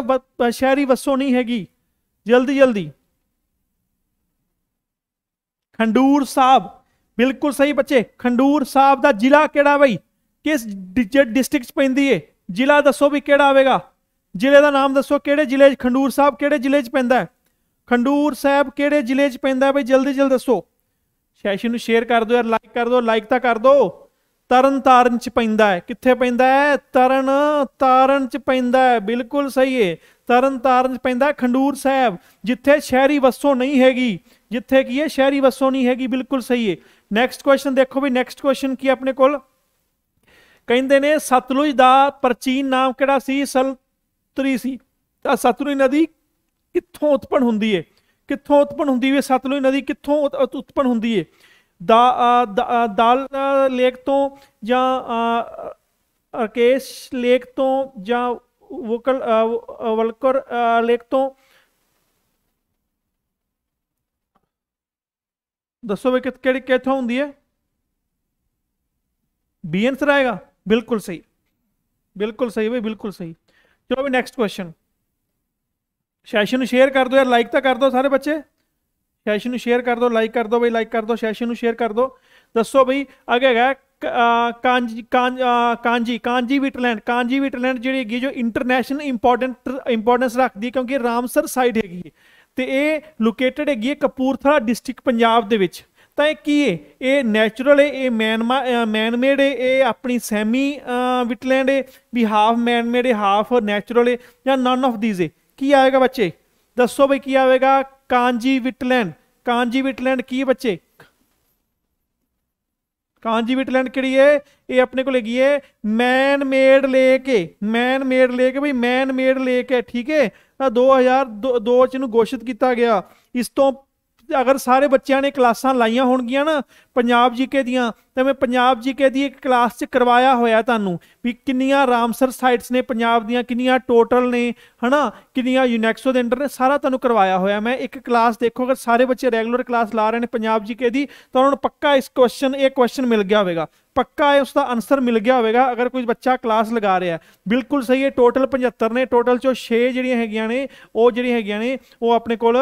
ਸ਼ਹਿਰੀ ਵਸੋਂ ਨਹੀਂ ਹੈਗੀ ਜਲਦੀ ਜਲਦੀ ਖੰਡੂਰ ਸਾਹਿਬ ਬਿਲਕੁਲ ਸਹੀ ਬੱਚੇ ਖੰਡੂਰ ਸਾਹਿਬ ਦਾ ਜ਼ਿਲ੍ਹਾ ਕਿਹੜਾ ਬਈ ਕਿਸ ਡਿਸਟ੍ਰਿਕਟ ਚ ਪੈਂਦੀ ਏ ਜ਼ਿਲ੍ਹਾ ਦੱਸੋ ਵੀ ਕਿਹੜਾ ਆਵੇਗਾ ਜ਼ਿਲ੍ਹੇ ਦਾ ਨਾਮ ਦੱਸੋ ਕਿਹੜੇ ਜ਼ਿਲ੍ਹੇ 'ਚ ਖੰਡੂਰ ਸਾਹਿਬ ਕਿਹੜੇ ਜ਼ਿਲ੍ਹੇ 'ਚ ਪੈਂਦਾ ਹੈ ਖੰਡੂਰ ਸਾਹਿਬ ਕਿਹੜੇ ਜ਼ਿਲ੍ਹੇ 'ਚ ਪੈਂਦਾ ਬਈ ਜਲਦੀ ਜਲਦੀ ਦੱਸੋ ਸੈਸ਼ਨ ਨੂੰ ਸ਼ੇਅਰ ਕਰ ਦਿਓ ਯਾਰ ਲਾਈਕ ਕਰ ਦਿਓ ਲਾਈਕ ਤਾਂ ਕਰ ਦਿਓ ਤਰਨ ਤਾਰਨ ਚ ਪੈਂਦਾ ਹੈ ਕਿੱਥੇ ਪੈਂਦਾ ਹੈ ਤਰਨ ਤਾਰਨ ਚ ਪੈਂਦਾ ਹੈ ਬਿਲਕੁਲ ਸਹੀ ਹੈ ਤਰਨ ਤਾਰਨ ਚ ਪੈਂਦਾ ਖੰਡੂਰ ਸਾਹਿਬ ਜਿੱਥੇ ਸ਼ਹਿਰੀ ਵਸੋਂ ਨਹੀਂ ਹੈਗੀ ਜਿੱਥੇ ਕੀ ਹੈ ਸ਼ਹਿਰੀ ਵਸੋਂ ਨਹੀਂ ਹੈਗੀ ਬਿਲਕੁਲ ਸਹੀ ਹੈ ਨੈਕਸਟ ਕੁਐਸਚਨ ਦੇਖੋ ਵੀ ਨੈਕਸਟ ਕੁਐਸਚਨ ਕੀ ਆਪਣੇ ਕੋਲ ਕਹਿੰਦੇ ਨੇ ਸਤਲੁਜ ਦਾ ਪ੍ਰਾਚੀਨ ਨਾਮ ਕਿਹੜਾ ਸੀ ਸਲਤਰੀ ਸੀ ਤਾਂ ਸਤਲੁਜ ਨਦੀ ਕਿੱਥੋਂ ਉਤਪਨ ਹੁੰਦੀ ਹੈ ਕਿੱਥੋਂ ਉਤਪਨ ਹੁੰਦੀ ਹੈ ਸਤਲੁਜ ਨਦੀ ਕਿੱਥੋਂ ਉਤਪਨ ਹੁੰਦੀ ਹੈ ਦਾਲ ਲੇਕ ਤੋਂ ਜਾਂ ਅਰਕੇਸ਼ ਲੇਕ ਤੋਂ ਜਾਂ ਵੋਕਲ ਵਲਕਰ ਲੇਕ ਤੋਂ ਦੱਸੋ ਵੀ ਕਿਹੜੀ ਕਿੱਥੋਂ ਹੁੰਦੀ ਹੈ ਬੀ ਆਨਸਰ ਆਏਗਾ ਬਿਲਕੁਲ ਸਹੀ ਬਿਲਕੁਲ ਸਹੀ ਬਈ ਬਿਲਕੁਲ ਸਹੀ ਚਲੋ ਵੀ ਨੈਕਸਟ ਕੁਐਸਚਨ ਸੈਸ਼ਨ ਨੂੰ ਸ਼ੇਅਰ ਕਰ ਦਿਓ ਯਾਰ ਲਾਈਕ ਤਾਂ ਕਰ ਦਿਓ ਸਾਰੇ ਬੱਚੇ ਸੈਸ਼ਨ ਨੂੰ ਸ਼ੇਅਰ ਕਰ ਦਿਓ ਲਾਈਕ ਕਰ ਦਿਓ ਬਈ ਲਾਈਕ ਕਰ ਦਿਓ ਸੈਸ਼ਨ ਨੂੰ ਸ਼ੇਅਰ ਕਰ ਦਿਓ ਦੱਸੋ ਬਈ ਅੱਗੇ ਹੈਗਾ ਕਾਂਜੀ ਕਾਂਜੀ ਕਾਂਜੀ ਵਿਟਲੈਂਡ ਕਾਂਜੀ ਵਿਟਲੈਂਡ ਜਿਹੜੀ ਹੈਗੀ ਜੋ ਇੰਟਰਨੈਸ਼ਨਲ ਇੰਪੋਰਟੈਂਟ ਇੰਪੋਰਟੈਂਸ ਰੱਖਦੀ ਕਿਉਂਕਿ ਰਾਮਸਰ ਸਾਈਡ ਹੈਗੀ ਤੇ ਇਹ ਲੋਕੇਟਡ ਹੈਗੀ ਕਪੂਰਥਲਾ ਡਿਸਟ੍ਰਿਕਟ ਪੰਜਾਬ ਦੇ ਵਿੱਚ ਤਾਂ ਇਹ ਕੀ ਹੈ ਇਹ ਨੈਚੁਰਲ ਹੈ ਇਹ ਮੈਨ ਮੈਨਮੇਡ ਹੈ ਇਹ ਆਪਣੀ ਸੈਮੀ ਵਿਟਲੈਂਡ ਹੈ ਵੀ ਹਾਫ ਮੈਨਮੇਡ ਹੈ ਹਾਫ ਨੈਚੁਰਲ ਹੈ ਜਾਂ ਨਨ ਆਫ ਥੀਸ ਹੈ ਕੀ ਆਏਗਾ ਬੱਚੇ ਦੱਸੋ ਬਈ ਕੀ ਆਵੇਗਾ ਕਾਂਜੀ ਵਿਟਲੈਂਡ ਕਾਂਜੀਵਿਟਲੈਂਡ ਕੀ ਬੱਚੇ ਕਾਂਜੀਵਿਟਲੈਂਡ ਕਿਹੜੀ ਏ ਇਹ ਆਪਣੇ ਕੋਲ ਹੈਗੀ ਏ ਮੈਨ ਮੇਡ ਲੇਕ ਏ ਮੈਨ ਮੇਡ ਲੇਕ ਬਈ ਮੈਨ ਮੇਡ ਲੇਕ ਕੇ ਠੀਕ ਏ ਤਾਂ 2002 ਚ ਇਹਨੂੰ ਘੋਸ਼ਿਤ ਕੀਤਾ ਗਿਆ ਇਸ ਤੋਂ ਅਗਰ ਸਾਰੇ ਬੱਚਿਆਂ ਨੇ ਕਲਾਸਾਂ ਲਾਈਆਂ ਹੋਣਗੀਆਂ ਨਾ ਪੰਜਾਬ ਜੀਕੇ ਦੀਆਂ ਤੇ ਮੈਂ ਪੰਜਾਬ ਜੀਕੇ ਦੀ ਇੱਕ ਕਲਾਸ 'ਚ ਕਰਵਾਇਆ ਹੋਇਆ ਤੁਹਾਨੂੰ ਵੀ ਕਿੰਨੀਆਂ ਰਾਮਸਰ ਸਾਈਟਸ ਨੇ ਪੰਜਾਬ ਦੀਆਂ ਕਿੰਨੀਆਂ ਟੋਟਲ ਨੇ ਹਨਾ ਕਿੰਨੀਆਂ ਯੂਨੈਕਸੋ ਦੇ ਅੰਡਰ ਨੇ ਸਾਰਾ ਤੁਹਾਨੂੰ ਕਰਵਾਇਆ ਹੋਇਆ ਮੈਂ ਇੱਕ ਕਲਾਸ ਦੇਖੋ ਅਗਰ ਸਾਰੇ ਬੱਚੇ ਰੈਗੂਲਰ ਕਲਾਸ ਲਾ ਰਹੇ ਨੇ ਪੰਜਾਬ ਜੀਕੇ ਦੀ ਤਾਂ ਉਹਨਾਂ ਨੂੰ ਪੱਕਾ ਇਸ ਕੁਐਸਚਨ ਇਹ ਕੁਐਸਚਨ ਮਿਲ ਗਿਆ ਹੋਵੇਗਾ ਪੱਕਾ ਹੈ ਉਸ ਦਾ ਆਨਸਰ ਮਿਲ ਗਿਆ ਹੋਵੇਗਾ ਅਗਰ ਕੋਈ ਬੱਚਾ ਕਲਾਸ ਲਗਾ ਰਿਹਾ ਹੈ ਬਿਲਕੁਲ ਸਹੀ ਹੈ ਟੋਟਲ 75 ਨੇ ਟੋਟਲ ਚੋਂ 6 ਜਿਹੜੀਆਂ ਹੈਗੀਆਂ ਨੇ ਉਹ ਜਿਹੜੀਆਂ ਹੈਗੀਆਂ ਨੇ ਉਹ ਆਪਣੇ ਕੋਲ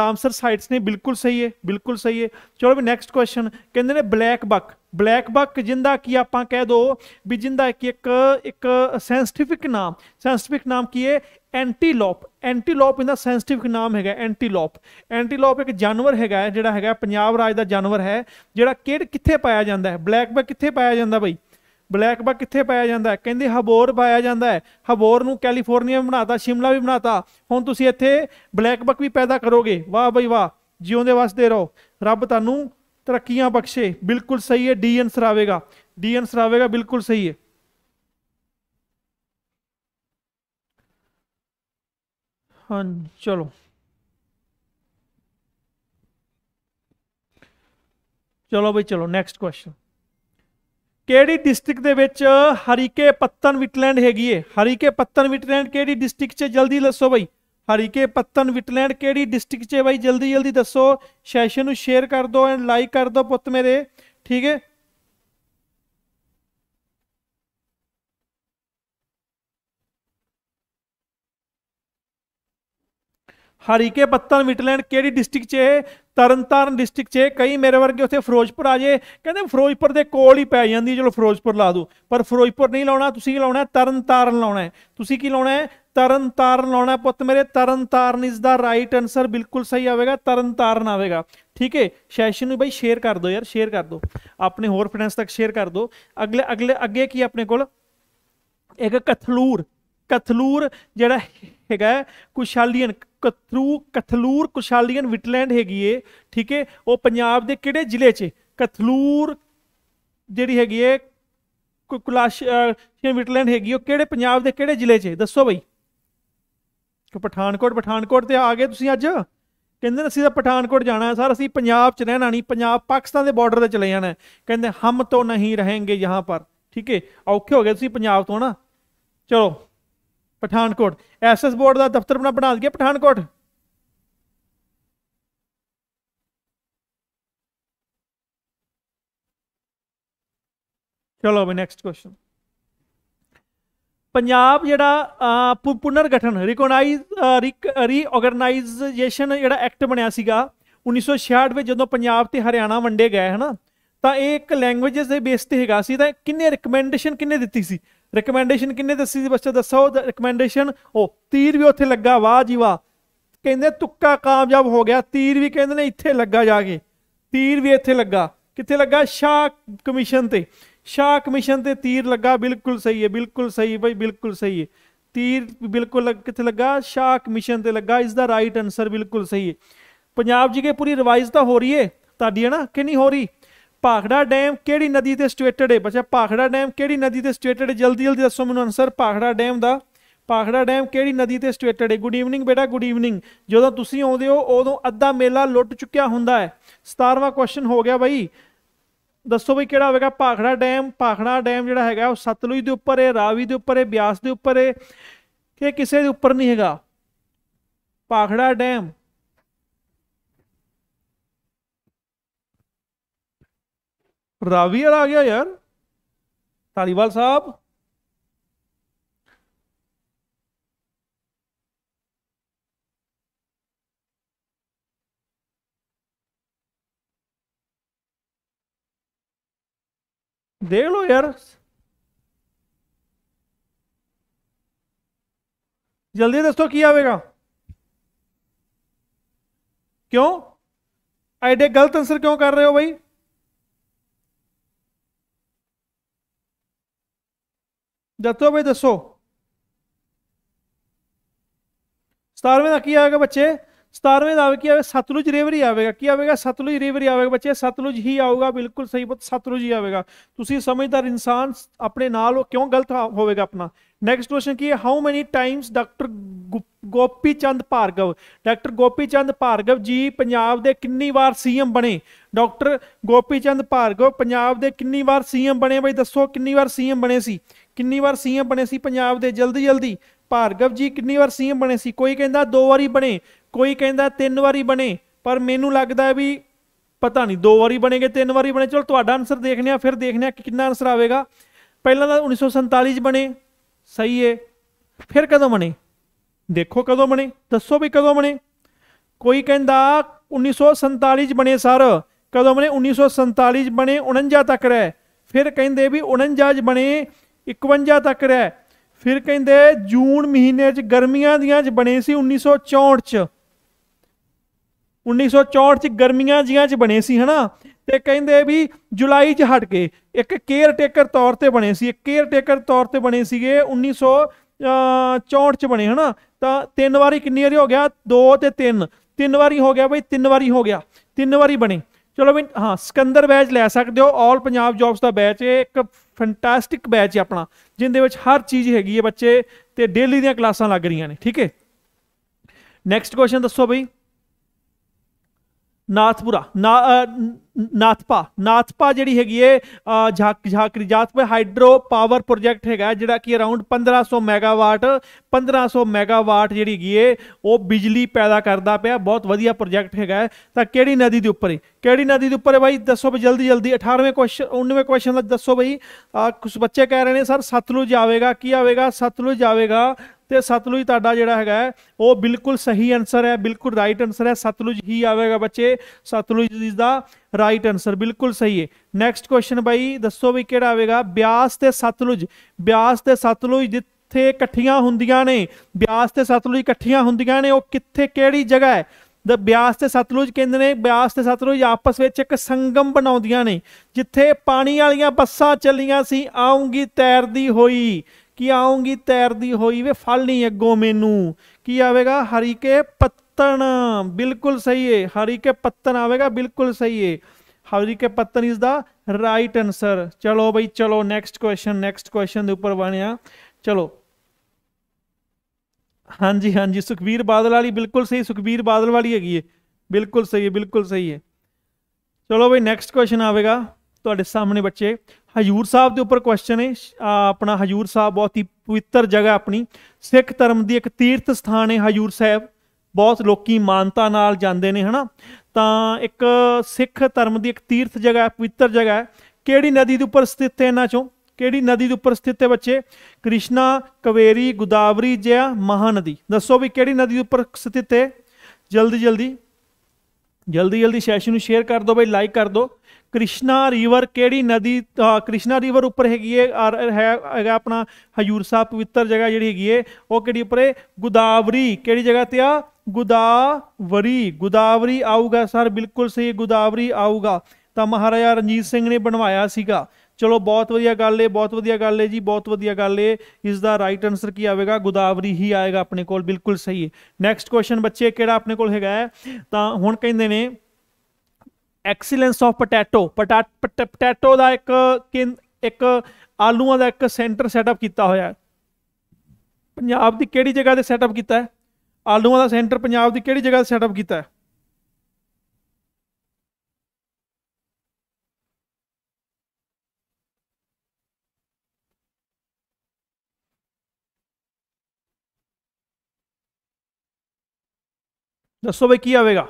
ਰਾਮਸਰ ਸਾਈਟਸ ਨੇ ਬਿਲਕੁਲ ਸਹੀ ਹੈ ਬਿਲਕੁਲ ਸਹੀ ਹੈ ਚਲੋ ਵੀ ਨੈਕਸਟ ਕੁਐਸਚਨ ਕਹਿੰਦੇ ਨੇ ਬਲੈਕ ਬੱਕ ਬਲੈਕ ਬੱਕ ਜਿੰਦਾ ਕੀ ਆਪਾਂ ਕਹਿ ਦੋ ਵੀ ਜਿੰਦਾ ਕੀ ਇੱਕ ਇੱਕ ਸੈਂਸਟਿਫਿਕ ਨਾਮ ਸੈਂਸਟਿਫਿਕ ਨਾਮ ਕੀ ਹੈ ਐਂਟੀਲੋਪ ਐਂਟੀਲੋਪ ਇਹਦਾ ਸੈਂਸਟਿਫਿਕ ਨਾਮ ਹੈਗਾ ਐਂਟੀਲੋਪ ਐਂਟੀਲੋਪ ਇੱਕ ਜਾਨਵਰ ਹੈਗਾ ਜਿਹੜਾ ਹੈਗਾ ਪੰਜਾਬ ਰਾਜ ਦਾ ਜਾਨਵਰ ਹੈ ਜਿਹੜਾ ਕਿਹੜ ਕਿੱਥੇ ਪਾਇਆ ਜਾਂਦਾ ਹੈ ਬਲੈਕ ਬੱਕ ਕਿੱਥੇ ਪਾਇਆ ਜਾਂਦਾ ਬਈ ਬਲੈਕ ਬੱਕ ਕਿੱਥੇ ਪਾਇਆ ਜਾਂਦਾ ਹੈ ਕਹਿੰਦੇ ਹਬੋਰ ਪਾਇਆ ਜਾਂਦਾ ਹੈ ਹਬੋਰ ਨੂੰ ਕੈਲੀਫੋਰਨੀਆ ਵੀ ਬਣਾਤਾ ਸ਼ਿਮਲਾ ਵੀ ਬਣਾਤਾ ਹੁਣ ਤੁਸੀਂ ਇੱਥੇ ਬਲੈਕ ਬੱਕ ਵੀ ਪੈਦਾ ਕਰੋਗੇ ਵਾਹ ਬਈ ਵਾਹ ਜਿਉਂਦੇ ਵਸਦੇ ਰਹੋ ਰੱਬ ਤੁਹਾਨੂੰ तरक्या बख्शे बिल्कुल सही है डी आंसर आवेगा डी आंसर आवेगा बिल्कुल सही है हाँ चलो चलो भाई चलो नैक्सट क्वेश्चन केड़ी डिस्ट्रिक्ट हरीके पत्तन विटलैंड हैगी है हरीके पत्तन विटलैंड केड़ी डिस्ट्रिक्ट जल्दी दसो भाई ਹਰੀਕੇ ਪੱਤਨ ਵਿਟਲੈਂਡ ਕਿਹੜੀ ਡਿਸਟ੍ਰਿਕਟ 'ਚ ਹੈ ਬਾਈ ਜਲਦੀ ਜਲਦੀ ਦੱਸੋ ਸੈਸ਼ਨ ਨੂੰ ਸ਼ੇਅਰ ਕਰ ਦਿਓ ਐਂਡ ਲਾਈਕ ਕਰ ਦਿਓ ਪੁੱਤ ਮੇਰੇ ਠੀਕ ਹੈ ਹਰੀਕੇ ਪੱਤਨ ਵਿਟਲੈਂਡ ਕਿਹੜੀ ਡਿਸਟ੍ਰਿਕਟ 'ਚ ਹੈ ਤਰਨਤਾਰਨ ਡਿਸਟ੍ਰਿਕਟ 'ਚ ਹੈ ਕਈ ਮੇਰੇ ਵਰਗੇ ਉੱਥੇ ਫਿਰੋਜ਼ਪੁਰ ਆ ਜੇ ਕਹਿੰਦੇ ਫਿਰੋਜ਼ਪੁਰ ਦੇ ਕੋਲ ਹੀ ਪੈ ਜਾਂਦੀ ਚਲੋ ਫਿਰੋਜ਼ਪੁਰ ਲਾ ਦੋ ਪਰ ਫਿਰੋਜ਼ਪੁਰ ਨਹੀਂ ਲਾਉਣਾ ਤੁਸੀਂ ਲਾਉਣਾ ਤਰਨਤਾਰਨ ਲਾਉਣਾ ਤੁਸੀਂ ਕੀ ਲਾਉਣਾ ਹੈ ਤਰਨ ਤਾਰਨ ਆਉਣਾ ਪੁੱਤ ਮੇਰੇ Tarn Taran is the right answer ਬਿਲਕੁਲ ਸਹੀ ਆਵੇਗਾ ਤਰਨ ਤਾਰਨ ਆਵੇਗਾ ਠੀਕ ਹੈ ਸੈਸ਼ਨ ਨੂੰ ਬਈ ਸ਼ੇਅਰ ਕਰ ਦਿਓ ਯਾਰ ਸ਼ੇਅਰ ਕਰ ਦਿਓ ਆਪਣੇ ਹੋਰ ਫਰੈਂਡਸ ਤੱਕ ਸ਼ੇਅਰ ਕਰ ਦਿਓ ਅਗਲੇ ਅਗਲੇ ਅੱਗੇ ਕੀ ਆਪਣੇ ਕੋਲ ਇੱਕ ਕਥਲੂਰ ਕਥਲੂਰ ਜਿਹੜਾ ਹੈਗਾ ਕੁਸ਼ਾਲੀਅਨ ਕਥਰੂ ਕਥਲੂਰ ਕੁਸ਼ਾਲੀਅਨ ਵਿਟਲੈਂਡ ਹੈਗੀ ਏ ਠੀਕ ਹੈ ਉਹ ਪੰਜਾਬ ਦੇ ਕਿਹੜੇ ਜ਼ਿਲ੍ਹੇ 'ਚ ਕਥਲੂਰ ਜਿਹੜੀ ਹੈਗੀ ਏ ਕੁਲਾਸ਼ ਵਿਟਲੈਂਡ ਹੈਗੀ ਉਹ ਕਿਹੜੇ ਪੰਜਾਬ ਦੇ ਕਿਹੜੇ ਜ਼ਿਲ੍ਹੇ 'ਚ ਦੱਸੋ ਬਈ ਕਿ ਪਠਾਨਕੋਟ ਪਠਾਨਕੋਟ ਤੇ ਆ ਗਏ ਤੁਸੀਂ ਅੱਜ ਕਹਿੰਦੇ ਅਸੀਂ ਤਾਂ ਪਠਾਨਕੋਟ ਜਾਣਾ ਹੈ ਸਰ ਅਸੀਂ ਪੰਜਾਬ 'ਚ ਰਹਿਣਾ ਨਹੀਂ ਪੰਜਾਬ ਪਾਕਿਸਤਾਨ ਦੇ ਬਾਰਡਰ ਤੇ ਚਲੇ ਜਾਣਾ ਕਹਿੰਦੇ ਹਮ ਤੋਂ ਨਹੀਂ ਰਹਿਣਗੇ ਯਹਾਂ ਪਰ ਠੀਕ ਹੈ ਔਖੇ ਹੋ ਗਏ ਤੁਸੀਂ ਪੰਜਾਬ ਤੋਂ ਨਾ ਚਲੋ ਪਠਾਨਕੋਟ ਐਸਐਸ ਬੋਰਡ ਦਾ ਦਫ਼ਤਰ ਬਣਾ ਬਣਾ ਦਈਏ ਪਠਾਨਕੋਟ ਚਲੋ ਬਈ ਨੈਕਸਟ ਕੁਐਸਚਨ ਪੰਜਾਬ ਜਿਹੜਾ ਪੁਨਰ ਗਠਨ ਰਿਕੋਗਨਾਈਜ਼ ਰੀਆਰਗੇਨਾਈਜੇਸ਼ਨ ਜਿਹੜਾ ਐਕਟ ਬਣਿਆ ਸੀਗਾ 1966 ਵਿੱਚ ਜਦੋਂ ਪੰਜਾਬ ਤੇ ਹਰਿਆਣਾ ਵੰਡੇ ਗਏ ਹਨਾ ਤਾਂ ਇਹ ਇੱਕ ਲੈਂਗੁਏਜਸ ਦੇ ਬੇਸ ਤੇ ਹੈਗਾ ਸੀ ਤਾਂ ਕਿੰਨੇ ਰეკਮੈਂਡੇਸ਼ਨ ਕਿੰਨੇ ਦਿੱਤੀ ਸੀ ਰეკਮੈਂਡੇਸ਼ਨ ਕਿੰਨੇ ਦੱਸੀ ਸੀ ਬੱਚਾ ਦੱਸੋ ਰეკਮੈਂਡੇਸ਼ਨ ਉਹ ਤੀਰ ਵੀ ਉੱਥੇ ਲੱਗਾ ਵਾਹ ਜੀ ਵਾਹ ਕਹਿੰਦੇ ਤੁੱਕਾ ਕਾਮਯਾਬ ਹੋ ਗਿਆ ਤੀਰ ਵੀ ਕਹਿੰਦੇ ਨੇ ਇੱਥੇ ਲੱਗਾ ਜਾ ਕੇ ਤੀਰ ਵੀ ਇੱਥੇ ਲੱਗਾ ਕਿੱਥੇ ਲੱਗਾ ਸ਼ਾਹ ਕਮਿਸ਼ਨ ਤੇ ਸ਼ਾਹ ਕਮਿਸ਼ਨ ਤੇ ਤੀਰ ਲੱਗਾ ਬਿਲਕੁਲ ਸਹੀ ਹੈ ਬਿਲਕੁਲ ਸਹੀ ਭਾਈ ਬਿਲਕੁਲ ਸਹੀ ਹੈ ਤੀਰ ਬਿਲਕੁਲ ਕਿੱਥੇ ਲੱਗਾ ਸ਼ਾਹ ਕਮਿਸ਼ਨ ਤੇ ਲੱਗਾ ਇਸ ਦਾ ਰਾਈਟ ਆਨਸਰ ਬਿਲਕੁਲ ਸਹੀ ਹੈ ਪੰਜਾਬ ਜੀ ਕੇ ਪੂਰੀ ਰਿਵਾਈਜ਼ ਤਾਂ ਹੋ ਰਹੀ ਹੈ ਤੁਹਾਡੀ ਹੈ ਨਾ ਕਿ ਨਹੀਂ ਹੋ ਰਹੀ ਪਾਖੜਾ ਡੈਮ ਕਿਹੜੀ ਨਦੀ ਤੇ ਸਿਚੁਏਟਡ ਹੈ ਬੱਚਾ ਪਾਖੜਾ ਡੈਮ ਕਿਹੜੀ ਨਦੀ ਤੇ ਸਿਚੁਏਟਡ ਹੈ ਜਲਦੀ ਜਲਦੀ ਦੱਸੋ ਮੈਨੂੰ ਆਨਸਰ ਪਾਖੜਾ ਡੈਮ ਦਾ ਪਾਖੜਾ ਡੈਮ ਕਿਹੜੀ ਨਦੀ ਤੇ ਸਿਚੁਏਟਡ ਹੈ ਗੁੱਡ ਈਵਨਿੰਗ ਬੇਟਾ ਗੁੱਡ ਈਵਨਿੰਗ ਜਦੋਂ ਤੁਸੀਂ ਆਉਂਦੇ ਹੋ ਉਦੋਂ ਅੱਧਾ ਮੇਲਾ ਲੁੱਟ ਚੁੱਕਿਆ ਹੁੰਦਾ ਹੈ 17ਵਾਂ ਕੁਐਸਚਨ ਹੋ ਗਿਆ ਬਾਈ दसो भी होगा भाखड़ा डैम भाखड़ा डैम जो है सतलुज के उपर है रावी के उपर है ब्यास के उपर है कि किसी के उपर नहीं है भाखड़ा डैम रावी आ गया यार धालीवाल साहब ਦੇਖ ਲੋ ਯਾਰ ਜਲਦੀ ਦੱਸੋ ਕੀ ਆਵੇਗਾ ਕਿਉਂ ਐਡੇ ਗਲਤ ਅਨਸਰ ਕਿਉਂ ਕਰ ਰਹੇ ਹੋ ਬਈ ਦੱਸੋ ਬਈ ਦੱਸੋ 17ਵੇਂ ਦਾ ਕੀ ਆਏਗਾ ਬੱਚੇ 17ਵੇਂ ਦਾ ਆਵੇ ਕੀ ਆਵੇ ਸਤਲੁਜ ਰਿਵਰ ਹੀ ਆਵੇਗਾ ਕੀ ਆਵੇਗਾ ਸਤਲੁਜ ਰਿਵਰ ਹੀ ਆਵੇਗਾ ਬੱਚੇ ਸਤਲੁਜ ਹੀ ਆਊਗਾ ਬਿਲਕੁਲ ਸਹੀ ਬਤ ਸਤਲੁਜ ਹੀ ਆਵੇਗਾ ਤੁਸੀਂ ਸਮਝਦਾਰ ਇਨਸਾਨ ਆਪਣੇ ਨਾਲ ਕਿਉਂ ਗਲਤ ਹੋਵੇਗਾ ਆਪਣਾ ਨੈਕਸਟ ਕੁਐਸਚਨ ਕੀ ਹੈ how many times doctor Gopi Chand Bhargava doctor Gopi Chand Bhargava ji Punjab ਦੇ ਕਿੰਨੀ ਵਾਰ ਸੀਐਮ ਬਣੇ ਡਾਕਟਰ ਗੋਪੀ ਚੰਦ ਭਾਰਗਵ ਪੰਜਾਬ ਦੇ ਕਿੰਨੀ ਵਾਰ ਸੀਐਮ ਬਣੇ ਬਈ ਦੱਸੋ ਕਿੰਨੀ ਵਾਰ ਸੀਐਮ ਬਣੇ ਸੀ ਕਿੰਨੀ ਵਾਰ ਸੀਐਮ ਬਣੇ ਸੀ ਪੰਜਾਬ ਦੇ ਜਲਦੀ ਜਲਦੀ ਭਾਰਗਵ ਜੀ ਕਿੰਨੀ ਵਾਰ ਸੀਐਮ ਬਣੇ ਸੀ ਕੋਈ ਕਹਿੰਦਾ ਦੋ ਵਾਰੀ ਬਣੇ ਕੋਈ ਕਹਿੰਦਾ ਤਿੰਨ ਵਾਰੀ ਬਣੇ ਪਰ ਮੈਨੂੰ ਲੱਗਦਾ ਵੀ ਪਤਾ ਨਹੀਂ ਦੋ ਵਾਰੀ ਬਣੇਗੇ ਤਿੰਨ ਵਾਰੀ ਬਣੇ ਚਲੋ ਤੁਹਾਡਾ ਆਨਸਰ ਦੇਖਨੇ ਆ ਫਿਰ ਦੇਖਨੇ ਆ ਕਿੰਨਾ ਆਨਸਰ ਆਵੇਗਾ ਪਹਿਲਾਂ ਦਾ 1947 ਚ ਬਣੇ ਸਹੀ ਏ ਫਿਰ ਕਦੋਂ ਬਣੇ ਦੇਖੋ ਕਦੋਂ ਬਣੇ ਦੱਸੋ ਵੀ ਕਦੋਂ ਬਣੇ ਕੋਈ ਕਹਿੰਦਾ 1947 ਚ ਬਣੇ ਸਰ ਕਦੋਂ ਬਣੇ 1947 ਚ ਬਣੇ 49 ਤੱਕ ਰਹਿ ਫਿਰ ਕਹਿੰਦੇ ਵੀ 49 ਚ ਬਣੇ 51 ਤੱਕ ਰਹਿ ਫਿਰ ਕਹਿੰਦੇ ਜੂਨ ਮਹੀਨੇ ਚ ਗਰਮੀਆਂ ਦੀਆਂ ਚ ਬਣੇ ਸੀ 1964 ਚ 1964 ਚ ਗਰਮੀਆਂ ਜੀਆਂ ਚ ਬਣੇ ਸੀ ਹਨਾ ਤੇ ਕਹਿੰਦੇ ਵੀ ਜੁਲਾਈ ਚ ਹਟ ਕੇ ਇੱਕ ਕੇਅਰ ਟੇਕਰ ਤੌਰ ਤੇ ਬਣੇ ਸੀ ਇੱਕ ਕੇਅਰ ਟੇਕਰ ਤੌਰ ਤੇ ਬਣੇ ਸੀਗੇ 1964 ਚ ਬਣੇ ਹਨਾ ਤਾਂ ਤਿੰਨ ਵਾਰੀ ਕਿੰਨੀ ਵਾਰੀ ਹੋ ਗਿਆ 2 ਤੇ 3 ਤਿੰਨ ਵਾਰੀ ਹੋ ਗਿਆ ਬਈ ਤਿੰਨ ਵਾਰੀ ਹੋ ਗਿਆ ਤਿੰਨ ਵਾਰੀ ਬਣੇ ਚਲੋ ਵੀ ਹਾਂ ਸਿਕੰਦਰ ਬੈਚ ਲੈ ਸਕਦੇ ਹੋ 올 ਪੰਜਾਬ ਜੌਬਸ ਦਾ ਬੈਚ ਹੈ ਇੱਕ ਫੈਂਟਾਸਟਿਕ ਬੈਚ ਹੈ ਆਪਣਾ ਜਿੰਦੇ ਵਿੱਚ ਹਰ ਚੀਜ਼ ਹੈਗੀ ਹੈ ਬੱਚੇ ਤੇ ਡੇਲੀ ਦੀਆਂ ਕਲਾਸਾਂ ਲੱਗ ਰਹੀਆਂ ਨੇ ਠੀਕ ਹੈ ਨੈਕਸਟ ਕੁਐਸਚਨ ਦੱਸੋ ਬਈ ਨਾਥਪੁਰਾ ਨਾਥਪਾ ਨਾਥਪਾ ਜਿਹੜੀ ਹੈਗੀ ਏ ਝਾਕ ਝਾਕਰੀ ਜਾਤਪਾ ਹਾਈਡਰੋ ਪਾਵਰ ਪ੍ਰੋਜੈਕਟ ਹੈਗਾ ਜਿਹੜਾ ਕਿ ਅਰਾਊਂਡ 1500 ਮੈਗਾਵਾਟ 1500 ਮੈਗਾਵਾਟ ਜਿਹੜੀ ਹੈਗੀ ਏ ਉਹ ਬਿਜਲੀ ਪੈਦਾ ਕਰਦਾ ਪਿਆ ਬਹੁਤ ਵਧੀਆ ਪ੍ਰੋਜੈਕਟ ਹੈਗਾ ਤਾਂ ਕਿਹੜੀ ਨਦੀ ਦੇ ਉੱਪਰ ਕਿਹੜੀ ਨਦੀ ਦੇ ਉੱਪਰ ਬਾਈ ਦੱਸੋ ਬਈ ਜਲਦੀ ਜਲਦੀ 18ਵੇਂ ਕੁਐਸਚਨ 19ਵੇਂ ਕੁਐਸਚਨ ਦਾ ਦੱਸੋ ਬਈ ਕੁਝ ਬੱਚੇ ਕਹਿ ਰਹੇ ਨੇ ਸਰ ਸਤਲੁਜ ਆਵੇਗਾ ਕੀ ਆਵੇਗਾ ਸਤਲੁਜ ਆਵੇਗਾ ਤੇ ਸਤਲੁਜ ਤੁਹਾਡਾ ਜਿਹੜਾ ਹੈਗਾ ਉਹ ਬਿਲਕੁਲ ਸਹੀ ਆਨਸਰ ਹੈ ਬਿਲਕੁਲ ਰਾਈਟ ਆਨਸਰ ਹੈ ਸਤਲੁਜ ਹੀ ਆਵੇਗਾ ਬੱਚੇ ਸਤਲੁਜ ਦਾ ਰਾਈਟ ਆਨਸਰ ਬਿਲਕੁਲ ਸਹੀ ਹੈ ਨੈਕਸਟ ਕੁਐਸਚਨ ਬਾਈ ਦੱਸੋ ਵੀ ਕਿਹੜਾ ਆਵੇਗਾ ਬਿਆਸ ਤੇ ਸਤਲੁਜ ਬਿਆਸ ਤੇ ਸਤਲੁਜ ਜਿੱਥੇ ਇਕੱਠੀਆਂ ਹੁੰਦੀਆਂ ਨੇ ਬਿਆਸ ਤੇ ਸਤਲੁਜ ਇਕੱਠੀਆਂ ਹੁੰਦੀਆਂ ਨੇ ਉਹ ਕਿੱਥੇ ਕਿਹੜੀ ਜਗ੍ਹਾ ਹੈ ਦ ਬਿਆਸ ਤੇ ਸਤਲੁਜ ਕਹਿੰਦੇ ਨੇ ਬਿਆਸ ਤੇ ਸਤਲੁਜ ਆਪਸ ਵਿੱਚ ਇੱਕ ਸੰਗਮ ਬਣਾਉਂਦੀਆਂ ਨੇ ਜਿੱਥੇ ਪਾਣੀ ਵਾਲੀਆਂ ਬੱਸਾਂ ਚੱਲੀਆਂ ਸੀ ਆਉਂਗੀ ਤੈਰਦੀ ਹੋਈ ਕੀ ਆਉਂਗੀ ਤੈਰਦੀ ਹੋਈ ਵੇ ਫਲ ਨਹੀਂ ਅੱਗੋਂ ਮੈਨੂੰ ਕੀ ਆਵੇਗਾ ਹਰੀਕੇ ਪਤ ਪੱਤਣ ਬਿਲਕੁਲ ਸਹੀ ਹੈ ਹਰੀ ਕੇ ਪੱਤਣ ਆਵੇਗਾ ਬਿਲਕੁਲ ਸਹੀ ਹੈ ਹਰੀ ਕੇ ਪੱਤਣ ਇਸ ਦਾ ਰਾਈਟ ਆਨਸਰ ਚਲੋ ਬਈ ਚਲੋ ਨੈਕਸਟ ਕੁਐਸਚਨ ਨੈਕਸਟ ਕੁਐਸਚਨ ਦੇ ਉੱਪਰ ਬਣਿਆ ਚਲੋ ਹਾਂਜੀ ਹਾਂਜੀ ਸੁਖਵੀਰ ਬਾਦਲ ਵਾਲੀ ਬਿਲਕੁਲ ਸਹੀ ਸੁਖਵੀਰ ਬਾਦਲ ਵਾਲੀ ਹੈਗੀ ਹੈ ਬਿਲਕੁਲ ਸਹੀ ਹੈ ਬਿਲਕੁਲ ਸਹੀ ਹੈ ਚਲੋ ਬਈ ਨੈਕਸਟ ਕੁਐਸਚਨ ਆਵੇਗਾ ਤੁਹਾਡੇ ਸਾਹਮਣੇ ਬੱਚੇ ਹਜੂਰ ਸਾਹਿਬ ਦੇ ਉੱਪਰ ਕੁਐਸਚਨ ਹੈ ਆਪਣਾ ਹਜੂਰ ਸਾਹਿਬ ਬਹੁਤ ਹੀ ਪਵਿੱਤਰ ਜਗ੍ਹਾ ਆਪਣੀ ਸਿੱਖ ਧਰਮ ਦੀ ਇੱਕ ਤੀਰਥ ਸਥਾਨ ਹੈ ਹਜੂਰ ਸਾਹਿਬ ਬਹੁਤ ਲੋਕੀ ਮਾਨਤਾ ਨਾਲ ਜਾਂਦੇ ਨੇ ਹਨਾ ਤਾਂ ਇੱਕ ਸਿੱਖ ਧਰਮ ਦੀ ਇੱਕ ਤੀਰਥ ਜਗ੍ਹਾ ਹੈ ਪਵਿੱਤਰ ਜਗ੍ਹਾ ਹੈ ਕਿਹੜੀ ਨਦੀ ਦੇ ਉੱਪਰ ਸਥਿਤ ਹੈ ਇਹਨਾਂ ਚੋਂ ਕਿਹੜੀ ਨਦੀ ਦੇ ਉੱਪਰ ਸਥਿਤ ਹੈ ਬੱਚੇ ਕ੍ਰਿਸ਼ਨਾ ਕਵੇਰੀ ਗੁਦਾਵਰੀ ਜਿਆ ਮਹਾਨਦੀ ਦੱਸੋ ਵੀ ਕਿਹੜੀ ਨਦੀ ਦੇ ਉੱਪਰ ਸਥਿਤ ਹੈ ਜਲਦੀ ਜਲਦੀ ਜਲਦੀ ਜਲਦੀ ਸੈਸ਼ਨ ਨੂੰ ਸ਼ੇਅਰ ਕਰ ਦਿਓ ਬਈ ਲਾਈਕ ਕਰ ਦਿਓ ਕ੍ਰਿਸ਼ਨਾ ਰਿਵਰ ਕਿਹੜੀ ਨਦੀ ਕ੍ਰਿਸ਼ਨਾ ਰਿਵਰ ਉੱਪਰ ਹੈਗੀ ਹੈ ਹੈਗਾ ਆਪਣਾ ਹਜੂਰ ਸਾਹਿਬ ਪਵਿੱਤਰ ਜਗ੍ਹਾ ਜਿਹੜੀ ਹੈਗੀ ਹੈ ਉਹ ਕਿਹੜੀ ਉੱਪਰ ਹੈ ਗੁਦਾਵਰੀ ਕਿਹੜੀ ਜਗ੍ਹਾ ਤੇ ਆ ਗੁਦਾਵਰੀ ਗੁਦਾਵਰੀ ਆਊਗਾ ਸਰ ਬਿਲਕੁਲ ਸਹੀ ਗੁਦਾਵਰੀ ਆਊਗਾ ਤਾਂ ਮਹਾਰਾਜਾ ਰਣਜੀਤ ਸਿੰਘ ਨੇ ਬਣਵਾਇਆ ਸੀਗਾ ਚਲੋ ਬਹੁਤ ਵਧੀਆ ਗੱਲ ਏ ਬਹੁਤ ਵਧੀਆ ਗੱਲ ਏ ਜੀ ਬਹੁਤ ਵਧੀਆ ਗੱਲ ਏ ਇਸ ਦਾ ਰਾਈਟ ਆਨਸਰ ਕੀ ਆਵੇਗਾ ਗੁਦਾਵਰੀ ਹੀ ਆਏਗਾ ਆਪਣੇ ਕੋਲ ਬਿਲਕੁਲ ਸਹੀ ਹੈ ਨੈਕਸਟ ਕੁਐਸਚਨ ਬੱਚੇ ਕਿਹੜਾ ਆਪਣੇ ਕੋਲ ਹੈਗਾ ਤਾਂ ਹੁਣ ਕਹਿੰਦੇ ਨੇ ਐਕਸੀਲੈਂਸ ਆਫ ਪੋਟੈਟੋ ਪੋਟੈਟੋ ਦਾ ਇੱਕ ਇੱਕ ਆਲੂਆਂ ਦਾ ਇੱਕ ਸੈਂਟਰ ਸੈਟਅਪ ਕੀਤਾ ਹੋਇਆ ਪੰਜਾਬ ਦੀ ਕਿਹੜੀ ਜਗ੍ਹਾ ਤੇ ਸੈਟਅਪ ਕੀਤਾ ਹੈ ਆਲੂਆਂ ਦਾ ਸੈਂਟਰ ਪੰਜਾਬ ਦੀ ਕਿਹੜੀ ਜਗ੍ਹਾ ਸੈਟਅਪ ਕੀਤਾ ਹੈ ਦੱਸੋ ਬਈ ਕੀ ਆਵੇਗਾ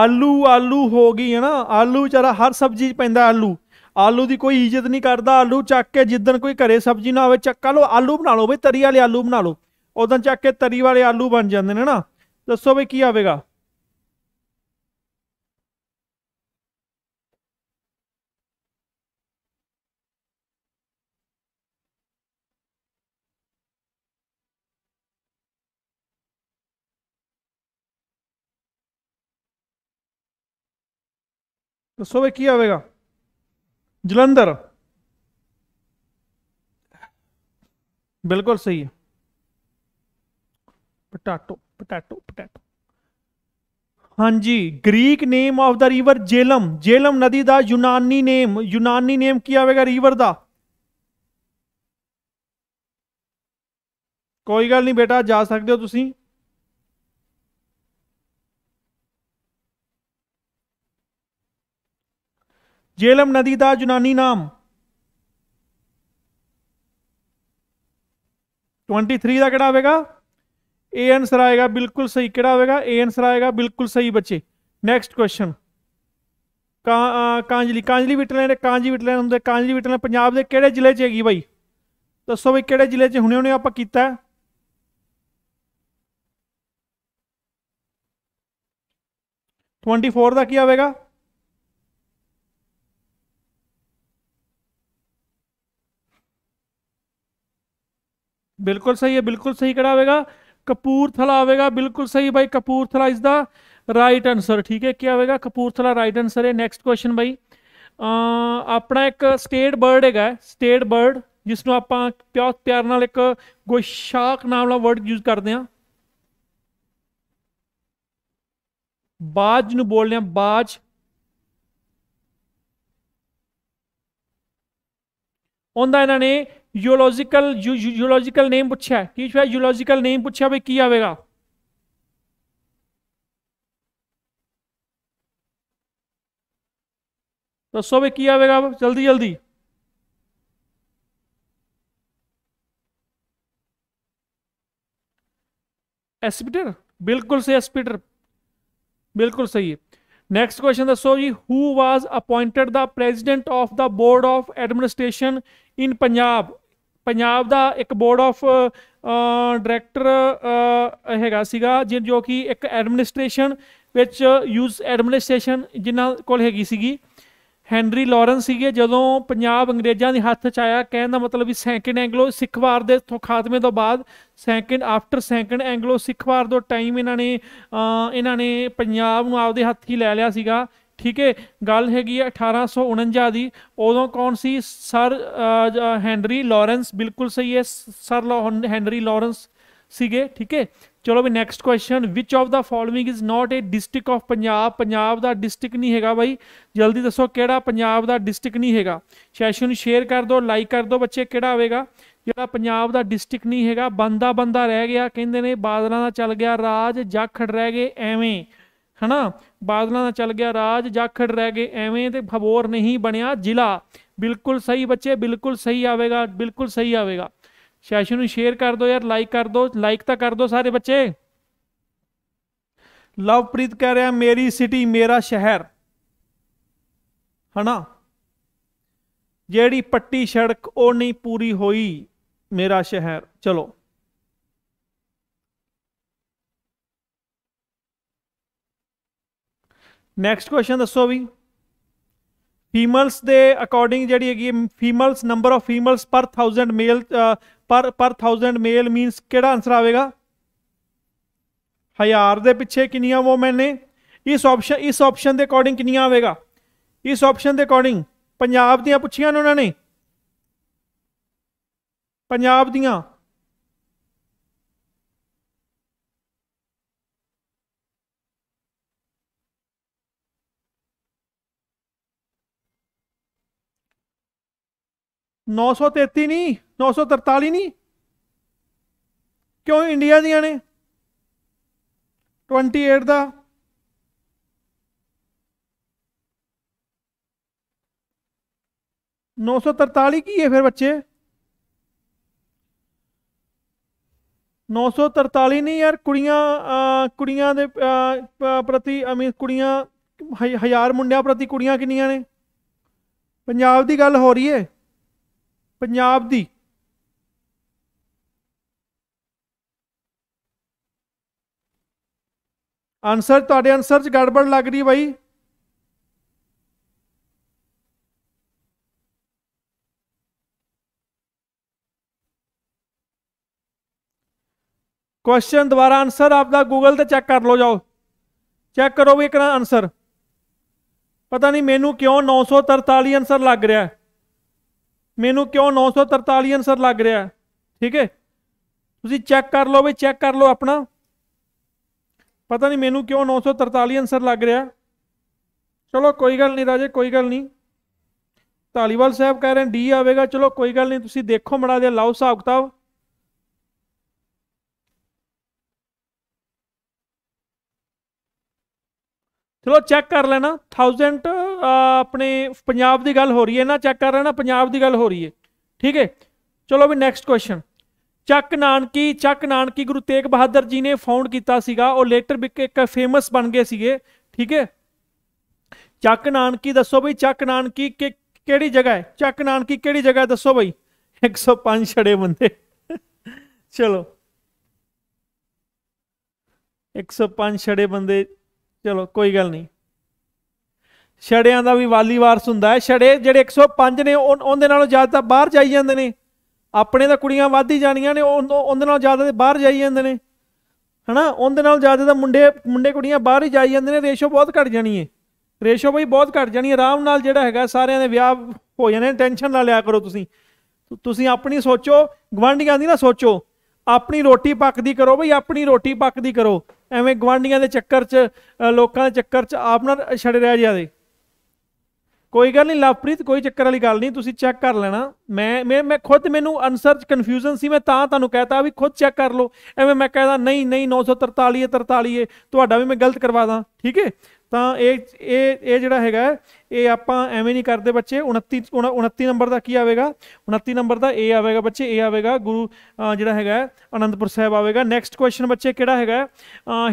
ਆਲੂ ਆਲੂ ਹੋ ਗਈ ਹੈ ਨਾ ਆਲੂ ਵਿਚਾਰਾ ਹਰ ਸਬਜ਼ੀ 'ਚ ਪੈਂਦਾ ਆਲੂ ਆਲੂ ਦੀ ਕੋਈ ਇੱਜ਼ਤ ਨਹੀਂ ਕਰਦਾ ਆਲੂ ਚੱਕ ਕੇ ਜਿੱਦਣ ਕੋਈ ਘਰੇ ਸਬਜ਼ੀ ਨਾ ਹੋਵੇ ਚੱਕਾ ਲੋ ਆਲੂ ਬਣਾ ਲੋ ਬਈ ਤਰੀ ਵਾਲੇ ਆਲੂ ਬਣਾ ਲੋ ਉਦੋਂ ਚੱਕ ਕੇ ਤਰੀ ਵਾਲੇ ਆਲੂ ਬਣ ਜਾਂਦੇ ਨੇ ਨਾ ਦੱਸੋ ਬਈ ਕੀ ਆਵੇਗਾ ਦੱਸੋ ਬਈ ਕੀ ਆਵੇਗਾ ਜਲੰਧਰ ਬਿਲਕੁਲ ਸਹੀ ਹੈ ਪਟਾਟੋ ਪਟਾਟੋ ਪਟਾਟੋ ਹਾਂਜੀ Greek name of the river Jhelum Jhelum ਨਦੀ ਦਾ ਯੂਨਾਨੀ ਨੇਮ ਯੂਨਾਨੀ ਨੇਮ ਕੀ ਆਵੇਗਾ ਰਿਵਰ ਦਾ ਕੋਈ ਗੱਲ ਨਹੀਂ ਬੇਟਾ ਜਾ ਸਕਦੇ ਹੋ ਤੁਸੀਂ ਜੇਲਮ ਨਦੀ ਦਾ ਯੂਨਾਨੀ ਨਾਮ 23 ਦਾ ਕਿਹੜਾ ਆਵੇਗਾ ए आंसर आएगा बिल्कुल सही केड़ा होएगा ए आंसर आएगा बिल्कुल सही बच्चे next question Kanjli Kanjli wetland Kanjli wetland ਹੁੰਦਾ ਕਾਂਜੀ ਵਿਟਲੈਂਡ ਪੰਜਾਬ ਦੇ ਕਿਹੜੇ ਜ਼ਿਲ੍ਹੇ 'ਚ ਹੈਗੀ ਬਾਈ ਦੱਸੋ ਬਈ ਕਿਹੜੇ ਜ਼ਿਲ੍ਹੇ 'ਚ ਹੁਣੇ ਹੁਣੇ ਆਪਾਂ ਕੀਤਾ ट्वेंटी फोर का की आएगा बिल्कुल सही है बिल्कुल सही कड़ा आएगा ਕਪੂਰਥਲਾ ਆਵੇਗਾ ਬਿਲਕੁਲ ਸਹੀ ਬਾਈ ਕਪੂਰਥਲਾ ਇਸ ਦਾ ਰਾਈਟ ਆਨਸਰ ਠੀਕ ਹੈ ਕੀ ਆਵੇਗਾ ਕਪੂਰਥਲਾ ਰਾਈਟ ਆਨਸਰ ਹੈ ਨੈਕਸਟ ਕੁਐਸਚਨ ਬਾਈ ਆਪਣਾ ਇੱਕ ਸਟੇਟ ਬਰਡ ਹੈਗਾ ਸਟੇਟ ਬਰਡ ਜਿਸ ਨੂੰ ਆਪਾਂ ਪਿਆਰ ਪਿਆਰ ਨਾਲ ਇੱਕ ਗੋਸ਼ਾਕ ਨਾਮ ਦਾ ਵਰਡ ਯੂਜ਼ ਕਰਦੇ ਆ ਬਾਜ ਨੂੰ ਬੋਲਦੇ ਆ ਬਾਜ ਉਹਦਾ ਇਹਨਾਂ ਨੇ ਯੂਲੋਜੀਕਲ ਯੂਲੋਜੀਕਲ ਨੇਮ ਪੁੱਛਿਆ ਕੀ ਹੈ ਯੂਲੋਜੀਕਲ ਨੇਮ ਪੁੱਛਿਆ ਵੀ ਕੀ ਆਵੇਗਾ ਦੱਸੋ ਵੀ ਕੀ ਆਵੇਗਾ ਜਲਦੀ ਜਲਦੀ ਐਸਪੀਟਰ ਬਿਲਕੁਲ ਸਹੀ ਐਸਪੀਟਰ ਬਿਲਕੁਲ ਸਹੀ ਹੈ ਨੈਕਸਟ ਕੁਐਸਚਨ ਦੱਸੋ ਜੀ who was appointed the president of the board of administration in Punjab Punjab ਦਾ ਇੱਕ ਬੋਰਡ ਆਫ ਡਾਇਰੈਕਟਰ ਹੈਗਾ ਸੀਗਾ ਜੋ ਕਿ ਇੱਕ ਐਡਮਿਨਿਸਟ੍ਰੇਸ਼ਨ ਵਿੱਚ ਯੂਜ਼ ਐਡਮਿਨਿਸਟ੍ਰੇਸ਼ਨ ਜਿਨ੍ਹਾਂ ਕੋਲ ਹੈਗੀ ਸੀਗੀ ਹੈਨਰੀ ਲਾਰੈਂਸ ਸੀਗੇ ਜਦੋਂ ਪੰਜਾਬ ਅੰਗਰੇਜ਼ਾਂ ਦੇ ਹੱਥ 'ਚ ਆਇਆ ਕਹਿਣ ਦਾ ਮਤਲਬ ਵੀ ਸੈਕੰਡ ਐਂਗਲੋ ਸਿੱਖ ਵਾਰ ਦੇ ਤੋਂ ਖਾਤਮੇ ਤੋਂ ਬਾਅਦ second after second Anglo Sikh war ਤੋਂ ਟਾਈਮ ਇਹਨਾਂ ਨੇ ਇਹਨਾਂ ਨੇ ਪੰਜਾਬ ਨੂੰ ਆਪਦੇ ਹੱਥ ਹੀ ਲੈ ਲਿਆ ਸੀਗਾ ਠੀਕ ਹੈ ਗੱਲ ਹੈਗੀ ਹੈ 1849 ਦੀ ਉਦੋਂ ਕੌਣ ਸੀ ਸਰ ਹੈਨਰੀ ਲਾਰੈਂਸ ਬਿਲਕੁਲ ਸਹੀ ਹੈ ਸਰ ਹੈਨਰੀ ਲਾਰੈਂਸ ਸੀਗੇ ਠੀਕ ਹੈ ਚਲੋ ਵੀ ਨੈਕਸਟ ਕੁਐਸਚਨ ਵਿਚ of the following is not a district of Punjab Punjab ਦਾ ਡਿਸਟ੍ਰਿਕਟ ਨਹੀਂ ਹੈਗਾ ਬਾਈ ਜਲਦੀ ਦੱਸੋ ਕਿਹੜਾ ਪੰਜਾਬ ਦਾ ਡਿਸਟ੍ਰਿਕਟ ਨਹੀਂ ਹੈਗਾ ਸੈਸ਼ਨ ਨੂੰ ਸ਼ੇਅਰ ਕਰ ਦਿਓ ਲਾਈਕ ਕਰ ਦਿਓ ਬੱਚੇ ਕਿਹੜਾ ਆਵੇਗਾ ਜਿਹੜਾ ਪੰਜਾਬ ਦਾ ਡਿਸਟ੍ਰਿਕਟ ਨਹੀਂ ਹੈਗਾ ਬੰਦਾ ਬੰਦਾ ਰਹਿ ਗਿਆ ਕਹਿੰਦੇ ਨੇ ਬਾਦਲਾਂ ਦਾ ਚੱਲ ਗਿਆ ਰਾਜ ਜਾਖੜ ਰਹਿ ਗਏ ਐਵੇਂ ਹਨਾ ਬਾਦਲਾਂ ਦਾ ਚੱਲ ਗਿਆ ਰਾਜ ਜਾਖੜ ਰਹਿ ਗਏ ਐਵੇਂ ਤੇ ਫਬੋਰ ਨਹੀਂ ਬਣਿਆ ਜ਼ਿਲ੍ਹਾ ਬਿਲਕੁਲ ਸਹੀ ਬੱਚੇ ਬਿਲਕੁਲ ਸਹੀ ਆਵੇਗਾ ਬਿਲਕੁਲ ਸਹੀ ਆਵੇਗਾ ਸੈਸ਼ਨ ਨੂੰ ਸ਼ੇਅਰ ਕਰ ਦਿਓ ਯਾਰ ਲਾਈਕ ਕਰ ਦਿਓ ਲਾਈਕ ਤਾਂ ਕਰ ਦਿਓ ਸਾਰੇ ਬੱਚੇ ਲਵਪ੍ਰੀਤ ਕਹਿ ਰਿਹਾ ਮੇਰੀ ਸਿਟੀ ਮੇਰਾ ਸ਼ਹਿਰ ਹਨਾ ਜਿਹੜੀ ਪੱਟੀ ਸੜਕ ਉਹ ਨਹੀਂ ਪੂਰੀ ਹੋਈ ਮੇਰਾ ਸ਼ਹਿਰ ਚਲੋ ਨੈਕਸਟ ਕੁਐਸਚਨ ਦੱਸੋ ਵੀ ਫੀਮਲਸ ਦੇ ਅਕੋਰਡਿੰਗ ਜਿਹੜੀ ਹੈਗੀ ਫੀਮਲਸ ਨੰਬਰ ਆਫ ਫੀਮਲਸ ਪਰ 1000 ਮੇਲ ਪਰ ਪਰ 1000 ਮੇਲ ਮੀਨਸ ਕਿਹੜਾ ਆਨਸਰ ਆਵੇਗਾ ਹਜ਼ਾਰ ਦੇ ਪਿੱਛੇ ਕਿੰਨੀਆਂ ਔਮਨ ਨੇ ਇਸ ਆਪਸ਼ਨ ਇਸ ਆਪਸ਼ਨ ਦੇ ਅਕੋਰਡਿੰਗ ਕਿੰਨੀਆਂ ਆਵੇਗਾ ਇਸ ਆਪਸ਼ਨ ਦੇ ਅਕੋਰਡਿੰਗ ਪੰਜਾਬ ਦੀਆਂ ਪੁੱਛੀਆਂ ਨੇ ਉਹਨਾਂ ਨੇ ਪੰਜਾਬ ਦੀਆਂ 933 ਨਹੀਂ 943 ਨਹੀਂ ਕਿਉਂ ਇੰਡੀਆ ਦੀਆਂ ਨੇ 28 ਦਾ ਨੌ ਸੌ ਕੀ ਹੈ ਫਿਰ ਬੱਚੇ 943 ਨਹੀਂ ਯਾਰ ਕੁੜੀਆਂ ਕੁੜੀਆਂ ਦੇ ਪ੍ਰਤੀ ਅਮੀਰ ਕੁੜੀਆਂ ਹਜ਼ਾਰ ਮੁੰਡਿਆਂ ਪ੍ਰਤੀ ਕੁੜੀਆਂ ਕਿੰਨੀਆਂ ਨੇ ਪੰਜਾਬ ਦੀ ਗੱਲ ਹੋ ਰਹੀ ਏ ਪੰਜਾਬ ਦੀ ਆਨਸਰ ਤੁਹਾਡੇ ਆਨਸਰ 'ਚ ਗੜਬੜ ਲੱਗ ਰਹੀ ਬਾਈ ਕੁਐਸਚਨ ਦੁਬਾਰਾ ਆਨਸਰ ਆਪਦਾ ਗੂਗਲ ਤੇ ਚੈੱਕ ਕਰ ਲਓ ਜਾਓ ਚੈੱਕ ਕਰੋ ਵੀ ਇੱਕ ਨਾ ਆਨਸਰ ਪਤਾ ਨਹੀਂ ਮੈਨੂੰ ਕਿਉਂ 943 ਆਨਸਰ ਲੱਗ ਰਿਹਾ ਹੈ ਮੈਨੂੰ ਕਿਉਂ 943 ਆਨਸਰ ਲੱਗ ਰਿਹਾ ਠੀਕ ਹੈ ਤੁਸੀਂ ਚੈੱਕ ਕਰ ਲਓ ਬਈ ਚੈੱਕ ਕਰ ਲਓ ਆਪਣਾ ਪਤਾ ਨਹੀਂ ਮੈਨੂੰ ਕਿਉਂ 943 ਆਨਸਰ ਲੱਗ ਰਿਹਾ ਚਲੋ ਕੋਈ ਗੱਲ ਨਹੀਂ ਰਾਜੇ ਕੋਈ ਗੱਲ ਨਹੀਂ ਧਾਲੀਵਾਲ ਸਾਹਿਬ ਕਹਿ ਰਹੇ ਡੀ ਆਵੇਗਾ ਚਲੋ ਕੋਈ ਗੱਲ ਨਹੀਂ ਤੁਸੀਂ ਦੇਖੋ ਮੜਾ ਦੇ ਲਾਓ ਹਿਸਾਬ ਕਿਤਾਬ ਚਲੋ ਚੈੱਕ ਕਰ ਲੈਣਾ 1000 ਆਪਣੇ ਪੰਜਾਬ ਦੀ ਗੱਲ ਹੋ ਰਹੀ ਹੈ ਨਾ ਚੈੱਕ ਕਰ ਰਹਿਣਾ ਨਾ ਪੰਜਾਬ ਦੀ ਗੱਲ ਹੋ ਰਹੀ ਹੈ ਠੀਕ ਹੈ ਚਲੋ ਵੀ ਨੈਕਸਟ ਕੁਐਸਚਨ ਚੱਕ ਨਾਨਕੀ ਚੱਕ ਨਾਨਕੀ ਗੁਰੂ ਤੇਗ ਬਹਾਦਰ ਜੀ ਨੇ ਫਾਊਂਡ ਕੀਤਾ ਸੀਗਾ ਉਹ ਲੇਟਰ ਵੀ ਇੱਕ ਫੇਮਸ ਬਣ ਗਏ ਸੀਗੇ ਠੀਕ ਹੈ ਚੱਕ ਨਾਨਕੀ ਦੱਸੋ ਬਈ ਚੱਕ ਨਾਨਕੀ ਕਿਹੜੀ ਜਗ੍ਹਾ ਹੈ ਚੱਕ ਨਾਨਕੀ ਕਿਹੜੀ ਜਗ੍ਹਾ ਹੈ ਦੱਸੋ ਬਈ 105 ਛੜੇ ਬੰਦੇ ਚਲੋ 105 ਛੜੇ ਬੰਦੇ ਚਲੋ ਕੋਈ ਗੱਲ ਨਹੀਂ ਛੜਿਆਂ ਦਾ ਵੀ ਵਾਲੀ ਵਾਰਸ ਹੁੰਦਾ ਹੈ ਛੜੇ ਜਿਹੜੇ 105 ਨੇ ਉਹਦੇ ਨਾਲੋਂ ਜ਼ਿਆਦਾ ਤਾਂ ਬਾਹਰ ਜਾਈ ਜਾਂਦੇ ਨੇ ਆਪਣੇ ਤਾਂ ਕੁੜੀਆਂ ਵੱਧ ਹੀ ਜਾਣੀਆਂ ਨੇ ਉਹਦੇ ਨਾਲੋਂ ਜ਼ਿਆਦਾ ਤੇ ਬਾਹਰ ਜਾਈ ਜਾਂਦੇ ਨੇ ਹਨਾ ਉਹਦੇ ਨਾਲ ਜ਼ਿਆਦਾ ਤਾਂ ਮੁੰਡੇ ਮੁੰਡੇ ਕੁੜੀਆਂ ਬਾਹਰ ਹੀ ਜਾਈ ਜਾਂਦੇ ਨੇ ਰੇਸ਼ੋ ਬਹੁਤ ਘਟ ਜਾਣੀ ਹੈ ਰੇਸ਼ੋ ਬਈ ਬਹੁਤ ਘਟ ਜਾਣੀ ਹੈ ਆਰਾਮ ਨਾਲ ਜਿਹੜਾ ਹੈਗਾ ਸਾਰਿਆਂ ਦੇ ਵਿਆਹ ਹੋ ਜਾਣੇ ਟੈਨਸ਼ਨ ਨਾ ਲਿਆ ਕਰੋ ਤੁਸੀਂ ਤੁਸੀਂ ਆਪਣੀ ਸੋਚੋ ਗਵਾਂਢੀਆਂ ਦੀ ਨਾ ਸੋਚੋ ਆਪਣੀ ਰੋਟੀ ਪੱਕਦੀ ਕਰੋ ਬਈ ਆਪਣੀ ਰੋਟੀ ਪੱਕਦੀ ਕਰੋ ਐਵੇਂ ਗਵਾਂਢੀਆਂ ਦੇ ਚੱਕਰ 'ਚ ਲੋਕਾਂ ਦੇ ਚੱਕਰ 'ਚ ਆਪ ਨਾ ਛੜੇ ਰਹਿ ਜਾਦੇ ਕੋਈ ਗੱਲ ਨਹੀਂ ਲਵਪ੍ਰੀਤ ਕੋਈ ਚੱਕਰ ਵਾਲੀ ਗੱਲ ਨਹੀਂ ਤੁਸੀਂ ਚੈੱਕ ਕਰ ਲੈਣਾ ਮੈਂ ਮੈਂ ਖੁਦ ਮੈਨੂੰ ਅਨਸਰ ਚ ਕਨਫਿਊਜ਼ਨ ਸੀ ਮੈਂ ਤਾਂ ਤੁਹਾਨੂੰ ਕਹਤਾ ਵੀ ਖੁਦ ਚੈੱਕ ਕਰ ਲਓ ਐਵੇਂ ਮੈਂ ਕਹਦਾ ਨਹੀਂ ਨਹੀਂ 943 43 ਤੁਹਾਡਾ ਵੀ ਮੈਂ ਗਲਤ ਕਰਵਾ ਦਾਂ ਠੀਕ ਹੈ ਤਾਂ ਇਹ ਇਹ ਇਹ ਜਿਹੜਾ ਹੈਗਾ ਇਹ ਆਪਾਂ ਐਵੇਂ ਨਹੀਂ ਕਰਦੇ ਬੱਚੇ 29 29 ਨੰਬਰ ਦਾ ਕੀ ਆਵੇਗਾ 29 ਨੰਬਰ ਦਾ ਇਹ ਆਵੇਗਾ ਬੱਚੇ ਇਹ ਆਵੇਗਾ ਗੁਰੂ ਜਿਹੜਾ ਹੈਗਾ ਅਨੰਦਪੁਰ ਸਾਹਿਬ ਆਵੇਗਾ ਨੈਕਸਟ ਕੁਐਸਚਨ ਬੱਚੇ ਕਿਹੜਾ ਹੈਗਾ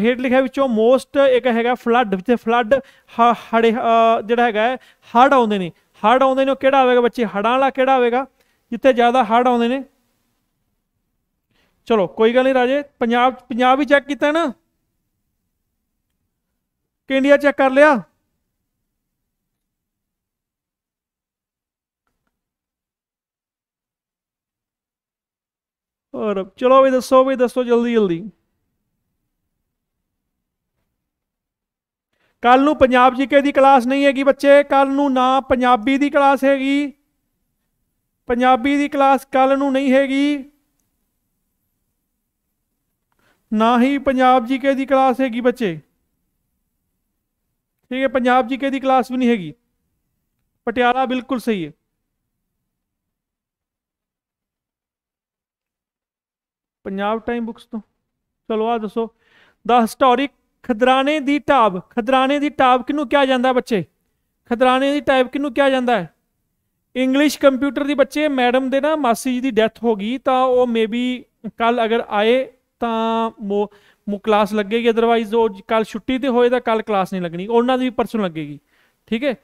ਹੇਡ ਲਿਖਿਆ ਵਿੱਚੋਂ ਮੋਸਟ ਇੱਕ ਹੈਗਾ ਫਲੱਡ ਵਿੱਚ ਫਲੱਡ ਹੜੇ ਜਿਹੜਾ ਹੈਗਾ ਹੜ ਆਉਂਦੇ ਨੇ ਹੜ ਆਉਂਦੇ ਨੇ ਉਹ ਕਿਹੜਾ ਆਵੇਗਾ ਬੱਚੇ ਹੜਾਂ ਵਾਲਾ ਕਿਹੜਾ ਆਵੇਗਾ ਜਿੱਥੇ ਜ਼ਿਆਦਾ ਹੜ ਆਉਂਦੇ ਨੇ ਚਲੋ ਕੋਈ ਗੱਲ ਨਹੀਂ ਰਾਜੇ ਪੰਜਾਬ ਪੰਜਾਬ ਵੀ ਚੈੱਕ ਕੀਤਾ ਨਾ ਕਿ ਇੰਡੀਆ ਚੈੱਕ ਕਰ ਲਿਆ ਔਰ ਚਲੋ ਵੀ ਦੱਸੋ ਵੀ ਦੱਸੋ ਜਲਦੀ ਜਲਦੀ ਕੱਲ ਨੂੰ ਪੰਜਾਬ ਜੀਕੇ ਦੀ ਕਲਾਸ ਨਹੀਂ ਹੈਗੀ ਬੱਚੇ ਕੱਲ ਨੂੰ ਨਾ ਪੰਜਾਬੀ ਦੀ ਕਲਾਸ ਹੈਗੀ ਪੰਜਾਬੀ ਦੀ ਕਲਾਸ ਕੱਲ ਨੂੰ ਨਹੀਂ ਹੈਗੀ ਨਾ ਹੀ ਪੰਜਾਬ ਜੀਕੇ ਦੀ ਕਲਾਸ ਹੈਗੀ ਬੱਚੇ ਠੀਕ ਹੈ ਪੰਜਾਬ ਜੀਕੇ ਦੀ ਕਲਾਸ ਵੀ ਨਹੀਂ ਹੈਗੀ ਪਟਿਆਲਾ ਬਿਲਕੁਲ ਸਹੀ ਹੈ ਪੰਜਾਬ ਟਾਈਮ ਬੁੱਕਸ ਤੋਂ ਚਲੋ ਆ ਦੱਸੋ ਦਾ ਹਿਸਟੋਰਿਕ ਖਦਰਾਨੇ ਦੀ ਟਾਬ ਖਦਰਾਨੇ ਦੀ ਟਾਬ ਕਿਨੂੰ ਕਿਹਾ ਜਾਂਦਾ ਬੱਚੇ ਖਦਰਾਨੇ ਦੀ ਟਾਈਪ ਕਿਨੂੰ ਕਿਹਾ ਜਾਂਦਾ ਹੈ ਇੰਗਲਿਸ਼ ਕੰਪਿਊਟਰ ਦੀ ਬੱਚੇ ਮੈਡਮ ਦੇ ਨਾ ਮਾਸੀ ਜੀ ਦੀ ਡੈਥ ਹੋ ਗਈ ਤਾਂ ਉਹ ਮੇਬੀ ਕੱਲ ਅਗਰ ਆਏ ਤਾਂ ਮੁ ਕਲਾਸ ਲੱਗੇਗੀ ਅਦਰਵਾਈਜ਼ ਉਹ ਕੱਲ ਛੁੱਟੀ ਤੇ ਹੋਏ ਤਾਂ ਕੱਲ ਕਲਾਸ ਨਹੀਂ ਲੱਗਣੀ ਉਹਨਾਂ ਦੀ ਵੀ ਪਰਸੋਂ ਲੱਗੇਗੀ ਠੀਕ ਹੈ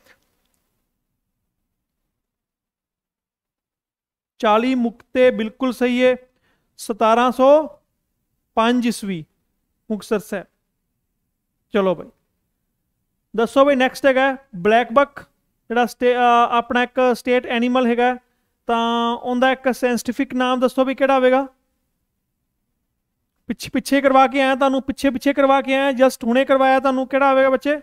40 ਮੁਕਤੇ ਬਿਲਕੁਲ ਸਹੀ ਹੈ 1705 ਈਸਵੀ ਮੁਕਸਰ ਸਾਹਿਬ ਚਲੋ ਭਾਈ ਦੱਸੋ ਭਾਈ ਨੈਕਸਟ ਹੈਗਾ ਬਲੈਕ ਬੱਕ ਜਿਹੜਾ ਆਪਣਾ ਇੱਕ ਸਟੇਟ ਐਨੀਮਲ ਹੈਗਾ ਤਾਂ ਉਹਦਾ ਇੱਕ ਸੈਂਸਿਟਿਫਿਕ ਨਾਮ ਦੱਸੋ ਵੀ ਕਿਹੜਾ ਹੋਵੇਗਾ पिछे पिछे करवा के आया ਤੁਹਾਨੂੰ पिछे पिछे करवा के आया जस्ट हूने करवाया तू कि आएगा बच्चे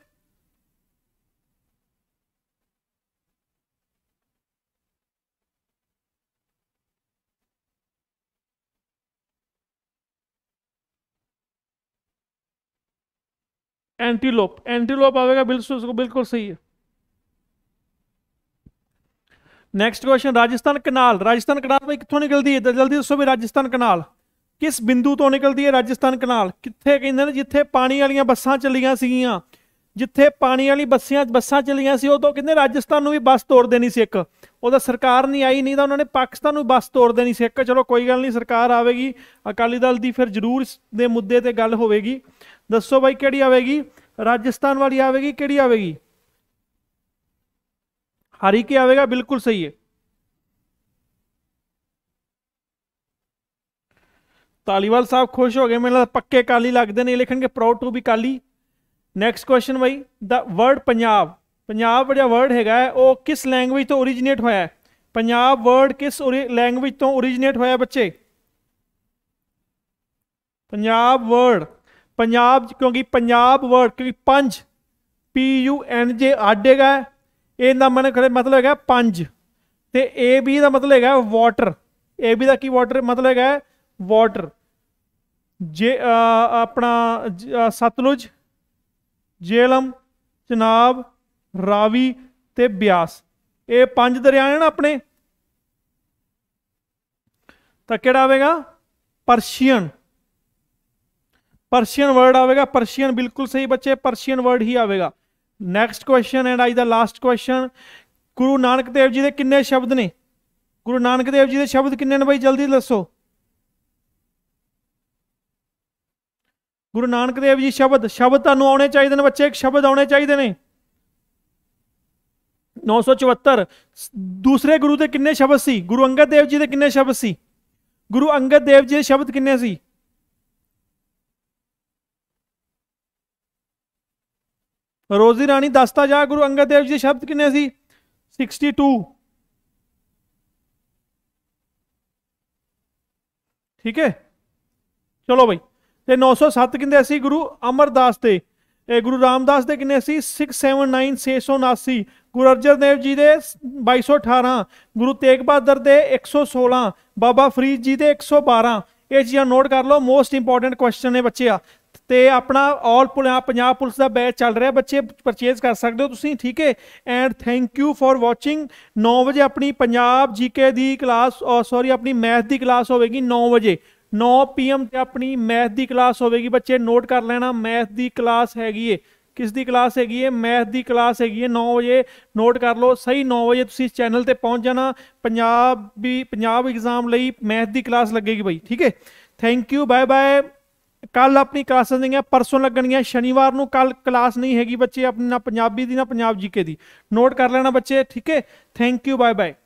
एंटीलोप एंटीलोप आएगा बिल्कुल बिल्कुल सही है next question Rajasthan canal Rajasthan canal भाई कितों निकलती है जल्दी दसो भी राजस्थान कनाल ਕਿਸ ਬਿੰਦੂ ਤੋਂ ਨਿਕਲਦੀ ਹੈ ਰਾਜਸਥਾਨ ਕਨਾਲ ਕਿੱਥੇ ਕਹਿੰਦੇ ਨੇ ਜਿੱਥੇ ਪਾਣੀ ਵਾਲੀਆਂ ਬੱਸਾਂ ਚੱਲੀਆਂ ਸੀਗੀਆਂ ਜਿੱਥੇ ਪਾਣੀ ਵਾਲੀ ਬੱਸਾਂ ਬੱਸਾਂ ਚੱਲੀਆਂ ਸੀ ਉਦੋਂ ਕਹਿੰਦੇ ਰਾਜਸਥਾਨ ਨੂੰ ਵੀ ਬੱਸ ਤੋੜ ਦੇਣੀ ਸੀ ਇੱਕ ਉਹਦਾ ਸਰਕਾਰ ਨਹੀਂ ਆਈ ਨਹੀਂ ਤਾਂ ਉਹਨਾਂ ਨੇ ਪਾਕਿਸਤਾਨ ਨੂੰ ਬੱਸ ਤੋੜ ਦੇਣੀ ਸੀ ਇੱਕ ਚਲੋ ਕੋਈ ਗੱਲ ਨਹੀਂ ਸਰਕਾਰ ਆਵੇਗੀ ਅਕਾਲੀ ਦਲ ਦੀ ਫਿਰ ਜ਼ਰੂਰ ਦੇ ਮੁੱਦੇ ਤੇ ਗੱਲ ਹੋਵੇਗੀ ਦੱਸੋ ਬਾਈ ਕਿਹੜੀ ਆਵੇਗੀ ਰਾਜਸਥਾਨ ਵਾਲੀ ਆਵੇਗੀ ਕਿਹੜੀ ਆਵੇਗੀ ਹਰੀ ਕੀ ਆਵੇਗਾ ਬਿਲਕੁਲ ਸਹੀ ਹੈ ਤਾਲੀਵਾਲ ਸਾਹਿਬ ਖੁਸ਼ ਹੋ ਗਏ ਮੈਨੂੰ ਲੱਗਦਾ ਪੱਕੇ ਕਾਲੀ ਲੱਗਦੇ ਨੇ ਲਿਖਣਗੇ ਪ੍ਰਾਊਡ ਟੂ ਬੀ ਕਾਲੀ ਨੈਕਸਟ ਕੁਐਸਚਨ ਬਈ ਦਾ ਵਰਡ ਪੰਜਾਬ ਪੰਜਾਬ ਜਿਹੜਾ ਵਰਡ ਹੈਗਾ ਉਹ ਕਿਸ ਲੈਂਗੁਏਜ ਤੋਂ ਓਰੀਜਿਨੇਟ ਹੋਇਆ ਹੈ ਪੰਜਾਬ ਵਰਡ ਕਿਸ ਲੈਂਗੁਏਜ ਤੋਂ ਓਰੀਜਿਨੇਟ ਹੋਇਆ ਬੱਚੇ ਪੰਜਾਬ ਵਰਡ ਪੰਜਾਬ ਕਿਉਂਕਿ ਪੰਜਾਬ ਵਰਡ ਕਿਉਂਕਿ ਪੰਜ P ਯੂ ਐਨ ਜੇ ਆਡੇਗਾ ਇਹਦਾ ਮਨ ਕਰੇ ਮਤਲਬ ਹੈਗਾ ਪੰਜ ਤੇ ਏ ਬੀ ਦਾ ਮਤਲਬ ਹੈਗਾ ਵਾਟਰ ਏ ਬੀ ਦਾ ਕੀ ਵਾਟਰ ਮਤਲਬ ਹੈਗਾ ਵਾਟਰ ਜੇ ਆਪਣਾ ਸਤਲੁਜ ਜੇਲਮ ਚਨਾਬ ਰਾਵੀ ਤੇ ਬਿਆਸ ਇਹ ਪੰਜ ਦਰਿਆ ਨੇ ਆਪਣੇ ਤਾਂ ਕਿਹੜਾ ਆਵੇਗਾ ਪਰਸ਼ੀਅਨ ਪਰਸ਼ੀਅਨ ਵਰਡ ਆਵੇਗਾ ਪਰਸ਼ੀਅਨ ਬਿਲਕੁਲ ਸਹੀ ਬੱਚੇ ਪਰਸ਼ੀਅਨ ਵਰਡ ਹੀ ਆਵੇਗਾ ਨੈਕਸਟ ਕੁਐਸਚਨ ਐਂਡ ਅੱਜ ਦਾ ਲਾਸਟ ਕੁਐਸਚਨ ਗੁਰੂ ਨਾਨਕ ਦੇਵ ਜੀ ਦੇ ਕਿੰਨੇ ਸ਼ਬਦ ਨੇ ਗੁਰੂ ਨਾਨਕ ਦੇਵ ਜੀ ਦੇ ਸ਼ਬਦ ਕਿੰਨੇ ਨੇ ਬਈ ਜਲਦੀ ਦੱਸੋ ਗੁਰੂ ਨਾਨਕ ਦੇਵ ਜੀ ਸ਼ਬਦ ਸ਼ਬਦ ਤੁਹਾਨੂੰ ਆਉਣੇ ਚਾਹੀਦੇ ਨੇ ਬੱਚੇ ਇੱਕ ਸ਼ਬਦ ਆਉਣੇ ਚਾਹੀਦੇ ਨੇ 974 ਦੂਸਰੇ ਗੁਰੂ ਦੇ ਕਿੰਨੇ ਸ਼ਬਦ ਸੀ ਗੁਰੂ ਅੰਗਦ ਦੇਵ ਜੀ ਦੇ ਕਿੰਨੇ ਸ਼ਬਦ ਸੀ ਗੁਰੂ ਅੰਗਦ ਦੇਵ ਜੀ ਦੇ ਸ਼ਬਦ ਕਿੰਨੇ ਸੀ ਰੋਜ਼ੀ ਰਾਣੀ ਦੱਸਤਾ ਜਾ ਗੁਰੂ ਅੰਗਦ ਦੇਵ ਜੀ ਦੇ ਸ਼ਬਦ ਕਿੰਨੇ ਸੀ 62 ਠੀਕ ਹੈ ਚਲੋ ਭਾਈ ਤੇ 907 ਕਿੰਦੇ ਸੀ ਗੁਰੂ ਅਮਰਦਾਸ ਤੇ ਇਹ ਗੁਰੂ ਰਾਮਦਾਸ ਦੇ ਕਿੰਨੇ ਸੀ 679 ਗੁਰੂ ਅਰਜਨ ਦੇਵ ਜੀ ਦੇ 2218 ਗੁਰੂ ਤੇਗ ਬਹਾਦਰ ਦੇ 116 ਬਾਬਾ ਫਰੀਦ ਜੀ ਦੇ 112 ਇਹ ਚੀਜ਼ਾਂ ਨੋਟ ਕਰ ਲਓ ਮੋਸਟ ਇੰਪੋਰਟੈਂਟ ਕੁਐਸਚਨ ਨੇ ਬੱਚੇ ਆ ਤੇ ਆਪਣਾ ਆਲ ਪੰਜਾਬ ਪੁਲਿਸ ਦਾ ਬੈਚ ਚੱਲ ਰਿਹਾ ਬੱਚੇ ਪਰਚੇਸ ਕਰ ਸਕਦੇ ਹੋ ਤੁਸੀਂ ਠੀਕ ਹੈ and thank you for watching 9 ਵਜੇ ਆਪਣੀ ਪੰਜਾਬ ਜੀਕੇ ਦੀ ਕਲਾਸ ਸੌਰੀ ਆਪਣੀ ਮੈਥ ਦੀ ਕਲਾਸ ਹੋਵੇਗੀ 9 ਵਜੇ 9 ਪੀਐਮ ਤੇ ਆਪਣੀ ਮੈਥ ਦੀ ਕਲਾਸ ਹੋਵੇਗੀ ਬੱਚੇ ਨੋਟ ਕਰ ਲੈਣਾ ਮੈਥ ਦੀ ਕਲਾਸ ਹੈਗੀ ਏ ਕਿਸ ਦੀ ਕਲਾਸ ਹੈਗੀ ਏ ਮੈਥ ਦੀ ਕਲਾਸ ਹੈਗੀ ਏ 9 ਵਜੇ ਨੋਟ ਕਰ ਲਓ ਸਹੀ 9 ਵਜੇ ਤੁਸੀਂ ਚੈਨਲ ਤੇ ਪਹੁੰਚ ਜਾਣਾ ਪੰਜਾਬ ਵੀ ਪੰਜਾਬ ਐਗਜ਼ਾਮ ਲਈ ਮੈਥ ਦੀ ਕਲਾਸ ਲੱਗੇਗੀ ਬਾਈ ਠੀਕ ਏ ਥੈਂਕ ਯੂ ਬਾਏ ਬਾਏ ਕੱਲ ਆਪਣੀ ਕਲਾਸਾਂ ਹੈ ਪਰਸੋਂ ਲੱਗਣੀਆਂ ਸ਼ਨੀਵਾਰ ਨੂੰ ਕੱਲ ਕਲਾਸ ਨਹੀਂ ਹੈਗੀ ਬੱਚੇ ਆਪਣੀ ਨਾ ਪੰਜਾਬੀ ਦੀ ਨਾ ਪੰਜਾਬ ਜੀਕੇ ਦੀ ਨੋਟ ਕਰ ਲੈਣਾ ਬੱਚੇ ਠੀਕ ਹੈ ਥੈਂਕ ਯੂ ਬਾਏ ਬਾਏ